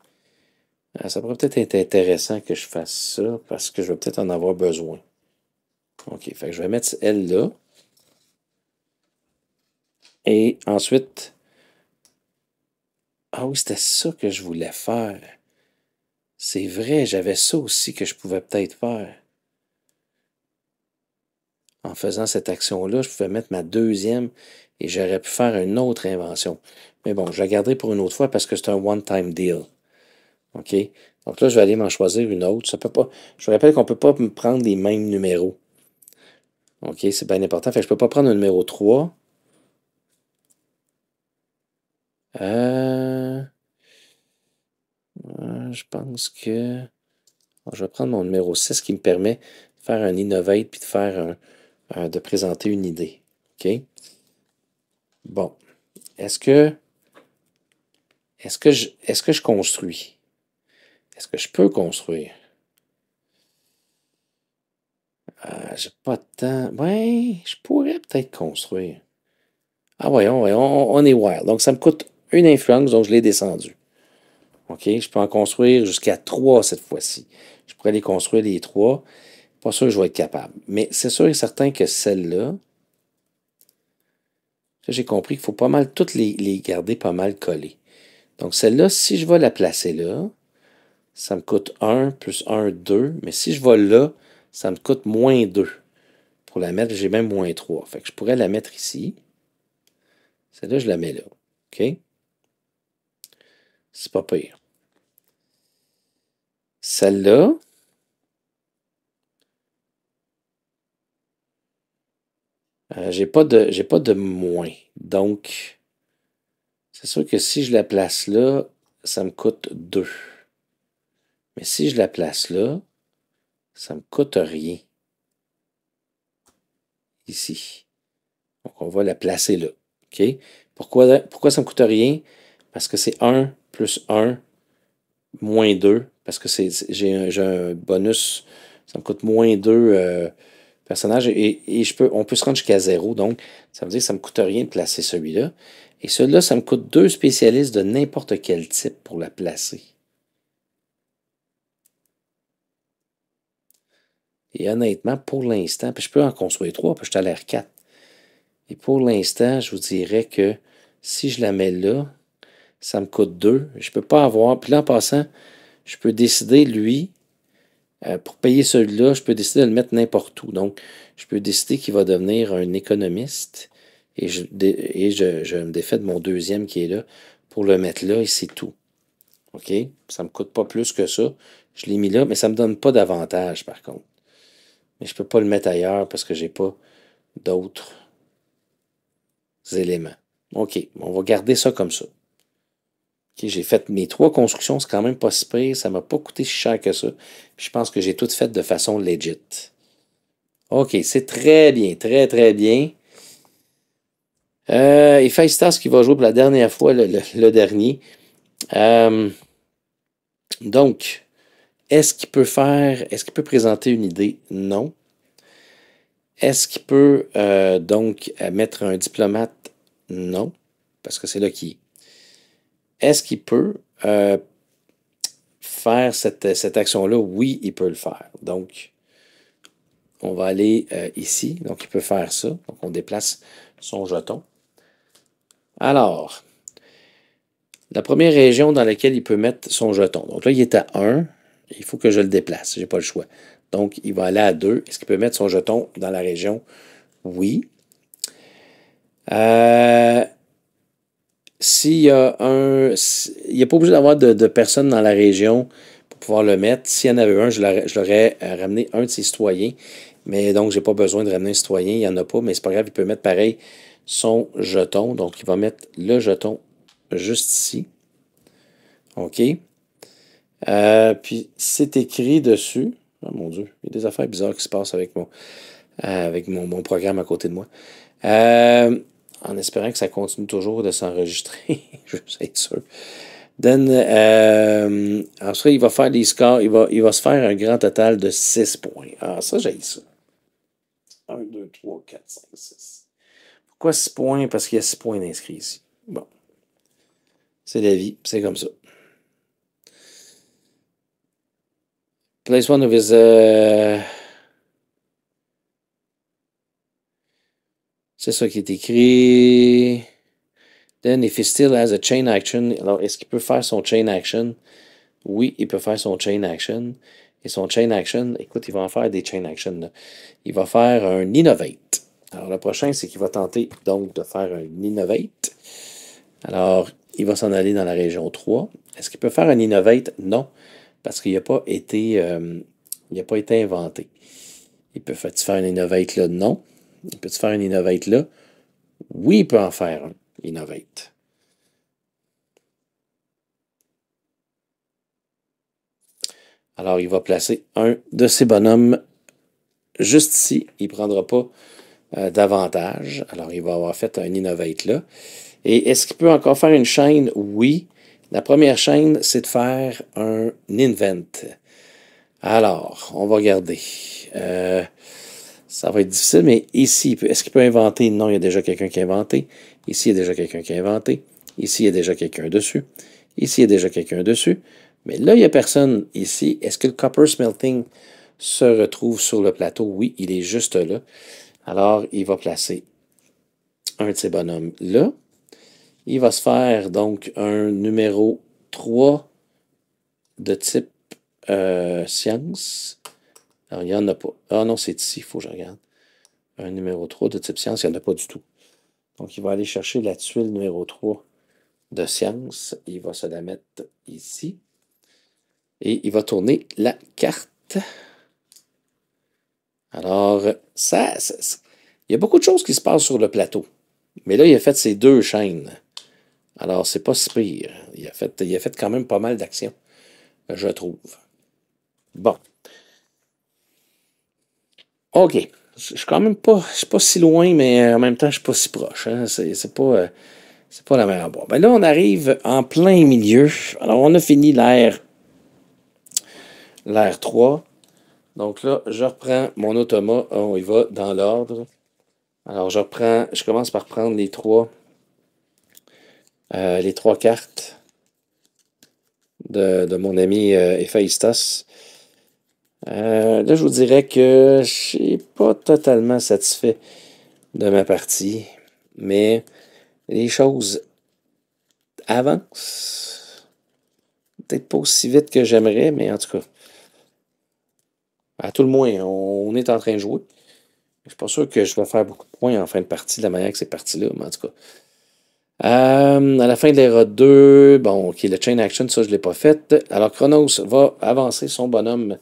Ah, ça pourrait peut-être être intéressant que je fasse ça parce que je vais peut-être en avoir besoin. OK, fait je vais mettre elle là. Et ensuite, ah oui, c'était ça que je voulais faire. C'est vrai, j'avais ça aussi que je pouvais peut-être faire en faisant cette action-là, je pouvais mettre ma deuxième et j'aurais pu faire une autre invention. Mais bon, je la garderai pour une autre fois parce que c'est un one-time deal. OK? Donc là, je vais aller m'en choisir une autre. Ça peut pas, je vous rappelle qu'on ne peut pas prendre les mêmes numéros. OK? C'est bien important. je ne peux pas prendre le numéro 3. Euh, je pense que. je vais prendre mon numéro 6 qui me permet de faire un innovate puis de faire un, euh, de présenter une idée. OK? Bon. Est-ce que, est-ce que, je, est que je construis? Est-ce que je peux construire? Euh, j'ai pas de temps. Ben, je pourrais peut-être construire. Ah, voyons, voyons, on, est wild. Donc, ça me coûte une influence, donc je l'ai descendu. OK? Je peux en construire jusqu'à trois cette fois-ci. Je pourrais les construire les trois. Pas sûr que je vais être capable. Mais c'est sûr et certain que celle-là, j'ai compris qu'il faut pas mal toutes les, garder pas mal collées. Donc celle-là, si je vais la placer là, ça me coûte 1 plus 1, 2. Mais si je vais là, ça me coûte moins 2. Pour la mettre, j'ai même moins 3. Fait que je pourrais la mettre ici. Celle-là, je la mets là. OK? C'est pas pire. Celle-là, Euh, j'ai pas de j'ai pas de moins. Donc, c'est sûr que si je la place là, ça me coûte 2. Mais si je la place là, ça me coûte rien. Ici. Donc, on va la placer là. OK? Pourquoi, pourquoi ça me coûte rien? Parce que c'est 1 plus 1 moins 2. Parce que j'ai un, bonus. Ça me coûte moins 2 personnage et, je peux, on peut se rendre jusqu'à zéro. Donc, ça veut dire que ça me coûte rien de placer celui-là. Et celui-là, ça me coûte deux spécialistes de n'importe quel type pour la placer. Et honnêtement, pour l'instant, puis je peux en construire trois, puis je suis à l'air quatre. Et pour l'instant, je vous dirais que si je la mets là, ça me coûte deux. Je ne peux pas avoir. Puis là, en passant, je peux décider, lui, euh, pour payer celui-là, je peux décider de le mettre n'importe où. Donc, je peux décider qu'il va devenir un économiste et, je, je, je, me défais de mon deuxième qui est là pour le mettre là et c'est tout. OK? Ça ne me coûte pas plus que ça. Je l'ai mis là, mais ça ne me donne pas d'avantage par contre. Mais je ne peux pas le mettre ailleurs parce que je n'ai pas d'autres éléments. OK, on va garder ça comme ça j'ai fait mes trois constructions, c'est quand même pas si pire, ça m'a pas coûté si cher que ça. je pense que j'ai tout fait de façon legit. OK, c'est très bien, très, très bien. Euh, faïstas qui va jouer pour la dernière fois, le, dernier. Euh, donc, est-ce qu'il peut faire, est-ce qu'il peut présenter une idée? Non. Est-ce qu'il peut euh, donc euh, mettre un diplomate? Non, parce que c'est là qui est-ce qu'il peut euh, faire cette, cette action-là? Oui, il peut le faire. Donc, on va aller euh, ici. Donc, il peut faire ça. Donc, on déplace son jeton. Alors, la première région dans laquelle il peut mettre son jeton. Donc là, il est à 1. Il faut que je le déplace. Je n'ai pas le choix. Donc, il va aller à 2. Est-ce qu'il peut mettre son jeton dans la région? Oui. Euh, s'il y a un. Il n'y a pas obligé d'avoir de, de, personnes dans la région pour pouvoir le mettre. S'il y en avait un, je l'aurais euh, ramené un de ses citoyens. Mais donc, je n'ai pas besoin de ramener un citoyen. Il n'y en a pas, mais c'est pas grave. Il peut mettre pareil son jeton. Donc, il va mettre le jeton juste ici. OK. Euh, puis, c'est écrit dessus. Oh mon Dieu, il y a des affaires bizarres qui se passent avec mon, euh, avec mon, programme à côté de moi. Euh, en espérant que ça continue toujours de s'enregistrer. je sais être sûr. Then, euh, ensuite, il va faire des scores. Il va, se faire un grand total de 6 points. Ah, ça, j'ai ça. 1, 2, 3, 4, 5, 6. Pourquoi 6 points? Parce qu'il y a 6 points d'inscrits ici. Bon. C'est la vie. C'est comme ça. Place one of his... Euh, C'est ça qui est écrit. Then, if he still has a chain action, alors est-ce qu'il peut faire son chain action? Oui, il peut faire son chain action. Et son chain action, écoute, il va en faire des chain actions. Il va faire un innovate. Alors, le prochain, c'est qu'il va tenter donc de faire un innovate. Alors, il va s'en aller dans la région 3. Est-ce qu'il peut faire un innovate? Non, parce qu'il n'a pas, été, euh, a pas été inventé. Il peut faire un innovate là? Non. Il peut-tu faire un innovate là? Oui, il peut en faire un innovate. Alors, il va placer un de ses bonhommes juste ici. Il ne prendra pas euh, davantage. Alors, il va avoir fait un innovate là. Et est-ce qu'il peut encore faire une chaîne? Oui. La première chaîne, c'est de faire un invent. Alors, on va regarder. Euh, ça va être difficile, mais ici, est-ce qu'il peut inventer? Non, il y a déjà quelqu'un qui a inventé. Ici, il y a déjà quelqu'un qui a inventé. Ici, il y a déjà quelqu'un dessus. Ici, il y a déjà quelqu'un dessus. Mais là, il n'y a personne ici. Est-ce que le copper smelting se retrouve sur le plateau? Oui, il est juste là. Alors, il va placer un de ces bonhommes là. Il va se faire donc un numéro 3 de type euh, science. Alors, il n'y en a pas. Ah non, c'est ici, il faut que je regarde. Un numéro 3 de type science, il n'y en a pas du tout. Donc, il va aller chercher la tuile numéro 3 de science. Il va se la mettre ici. Et il va tourner la carte. Alors, ça, il y a beaucoup de choses qui se passent sur le plateau. Mais là, il a fait ses deux chaînes. Alors, c'est pas si pire. Il a fait, il a fait quand même pas mal d'actions, je trouve. Bon. OK. Je suis quand même pas, je suis pas si loin, mais euh, en même temps, je suis pas si proche. Hein. Ce C'est pas, euh, c'est pas la meilleure boîte. Ben là, on arrive en plein milieu. Alors, on a fini l'air, l'air 3. Donc là, je reprends mon automa. Ah, on y va dans l'ordre. Alors, je reprends, je commence par prendre les trois, euh, les trois cartes de, mon ami euh, euh, là, je vous dirais que je suis pas totalement satisfait de ma partie, mais les choses avancent. Peut-être pas aussi vite que j'aimerais, mais en tout cas, à tout le moins, on est en train de jouer. Je suis pas sûr que je vais faire beaucoup de points en fin de partie de la manière que c'est parti là, mais en tout cas. Euh, à la fin de l'Era 2, bon, ok, le chain action, ça je ne l'ai pas fait. Alors Chronos va avancer son bonhomme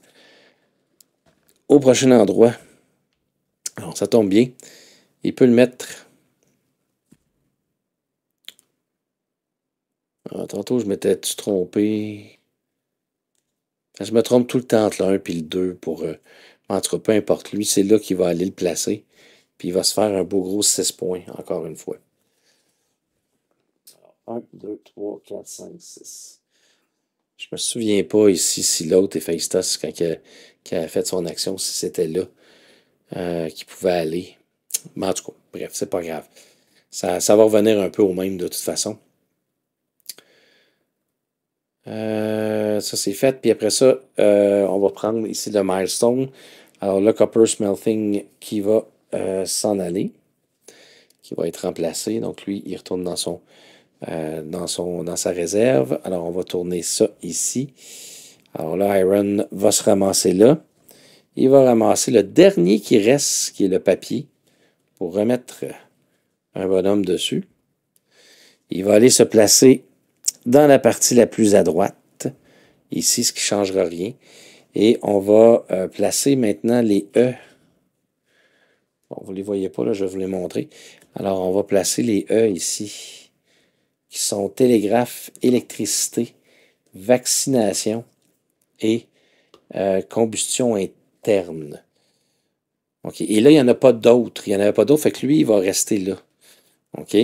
au prochain endroit. Alors, ça tombe bien. Il peut le mettre. Ah, tantôt, je m'étais trompé. Je me trompe tout le temps entre le 1 et le 2 pour. Euh, en tout cas, peu importe. Lui, c'est là qu'il va aller le placer. Puis il va se faire un beau gros 6 points, encore une fois. 1, 2, 3, 4, 5, 6. Je ne me souviens pas ici si l'autre est faïstos quand il, qui avait fait son action, si c'était là, euh, qui pouvait aller. Mais en tout cas, bref, c'est pas grave. Ça, va revenir un peu au même de toute façon. Euh, ça, c'est fait. Puis après ça, euh, on va prendre ici le milestone. Alors, le copper smelting qui va euh, s'en aller, qui va être remplacé. Donc, lui, il retourne dans, son, dans, son, dans sa réserve. Alors, on va tourner ça ici. Alors là, Iron va se ramasser là. Il va ramasser le dernier qui reste, qui est le papier, pour remettre un bonhomme dessus. Il va aller se placer dans la partie la plus à droite. Ici, ce qui ne changera rien. Et on va euh, placer maintenant les E. Bon, vous ne les voyez pas, là, je vais vous les montrer. Alors, on va placer les E ici, qui sont télégraphe, électricité, vaccination, et euh, combustion interne. OK. Et là, il n'y en a pas d'autres. Il n'y en avait pas d'autres. Fait que lui, il va rester là. OK?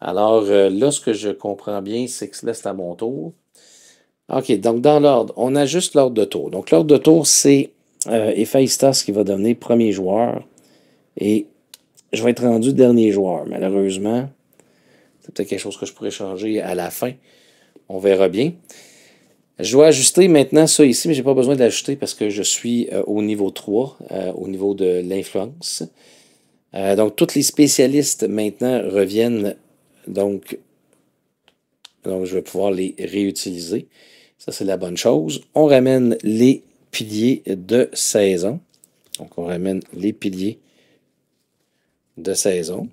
Alors, euh, là, ce que je comprends bien, c'est que là, c'est à mon tour. OK. Donc, dans l'ordre, on a juste l'ordre de tour. Donc, l'ordre de tour, c'est euh, qui va devenir premier joueur. Et je vais être rendu dernier joueur, malheureusement. C'est peut-être quelque chose que je pourrais changer à la fin. On verra bien. Je dois ajuster maintenant ça ici, mais je n'ai pas besoin d'ajuster parce que je suis euh, au niveau 3, euh, au niveau de l'influence. Euh, donc, tous les spécialistes maintenant reviennent, donc, donc je vais pouvoir les réutiliser. Ça, c'est la bonne chose. On ramène les piliers de saison. Donc, on ramène les piliers de saison.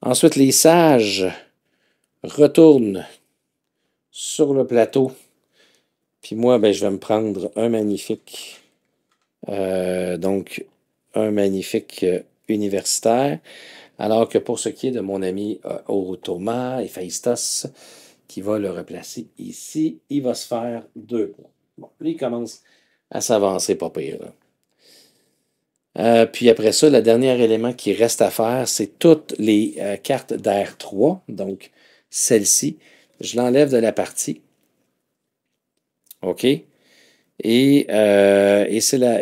Ensuite, les sages retournent sur le plateau. Puis moi, ben, je vais me prendre un magnifique. Euh, donc, un magnifique euh, universitaire. Alors que pour ce qui est de mon ami euh, Oro Thomas et qui va le replacer ici, il va se faire deux points. Bon, lui, il commence à s'avancer, pas pire. puis après ça, le dernier élément qui reste à faire, c'est toutes les cartes d'R3, donc celle-ci, je l'enlève de la partie. OK? Et, euh,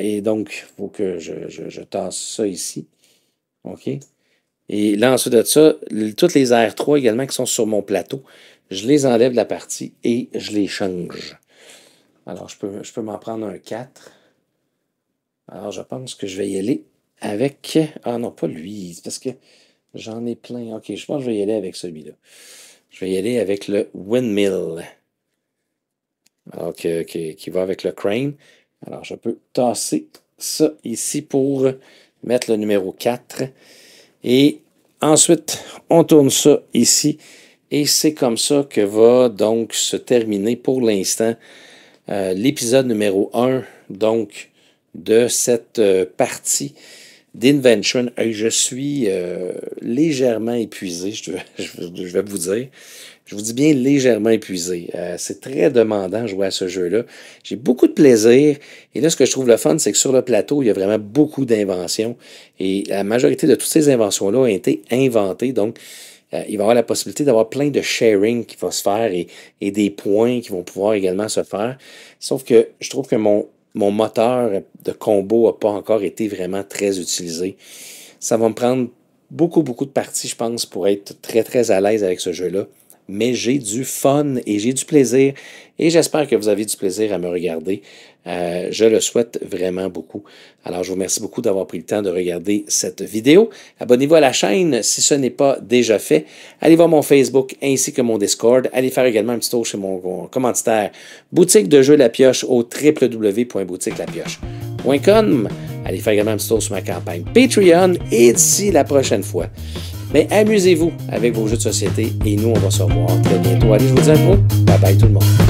et donc, il faut que je, je, tasse ça ici. OK? Et là, ensuite de ça, toutes les R3 également qui sont sur mon plateau, je les enlève de la partie et je les change. Alors, je peux, je peux m'en prendre un 4. Alors, je pense que je vais y aller avec. Ah non, pas lui, parce que j'en ai plein. OK, je pense que je vais y aller avec celui-là. Je vais y aller avec le windmill. Alors, qui va avec le crane. Alors, je peux tasser ça ici pour mettre le numéro 4. Et ensuite, on tourne ça ici. Et c'est comme ça que va donc se terminer pour l'instant euh, l'épisode numéro 1 donc, de cette euh, partie d'Invention. Je suis euh, légèrement épuisé, je, vais vous dire. Je vous dis bien légèrement épuisé. Euh, c'est très demandant de jouer à ce jeu-là. J'ai beaucoup de plaisir. Et là, ce que je trouve le fun, c'est que sur le plateau, il y a vraiment beaucoup d'inventions. Et la majorité de toutes ces inventions-là ont été inventées. Donc, euh, il va y avoir la possibilité d'avoir plein de sharing qui va se faire et des points qui vont pouvoir également se faire. Sauf que je trouve que mon, mon moteur de combo n'a pas encore été vraiment très utilisé. Ça va me prendre beaucoup, beaucoup de parties, je pense, pour être très, très à l'aise avec ce jeu-là mais j'ai du fun et j'ai du plaisir. Et j'espère que vous avez du plaisir à me regarder. Euh, je le souhaite vraiment beaucoup. Alors, je vous remercie beaucoup d'avoir pris le temps de regarder cette vidéo. Abonnez-vous à la chaîne si ce n'est pas déjà fait. Allez voir mon Facebook ainsi que mon Discord. Allez faire également un petit tour chez mon commanditaire Boutique de jeux La Pioche au www.boutiquelapioche.com. Allez faire également un petit tour sur ma campagne Patreon. Et d'ici la prochaine fois, mais amusez-vous avec vos jeux de société et nous, on va se revoir très bientôt. Allez, je vous dis un bye bye tout le monde.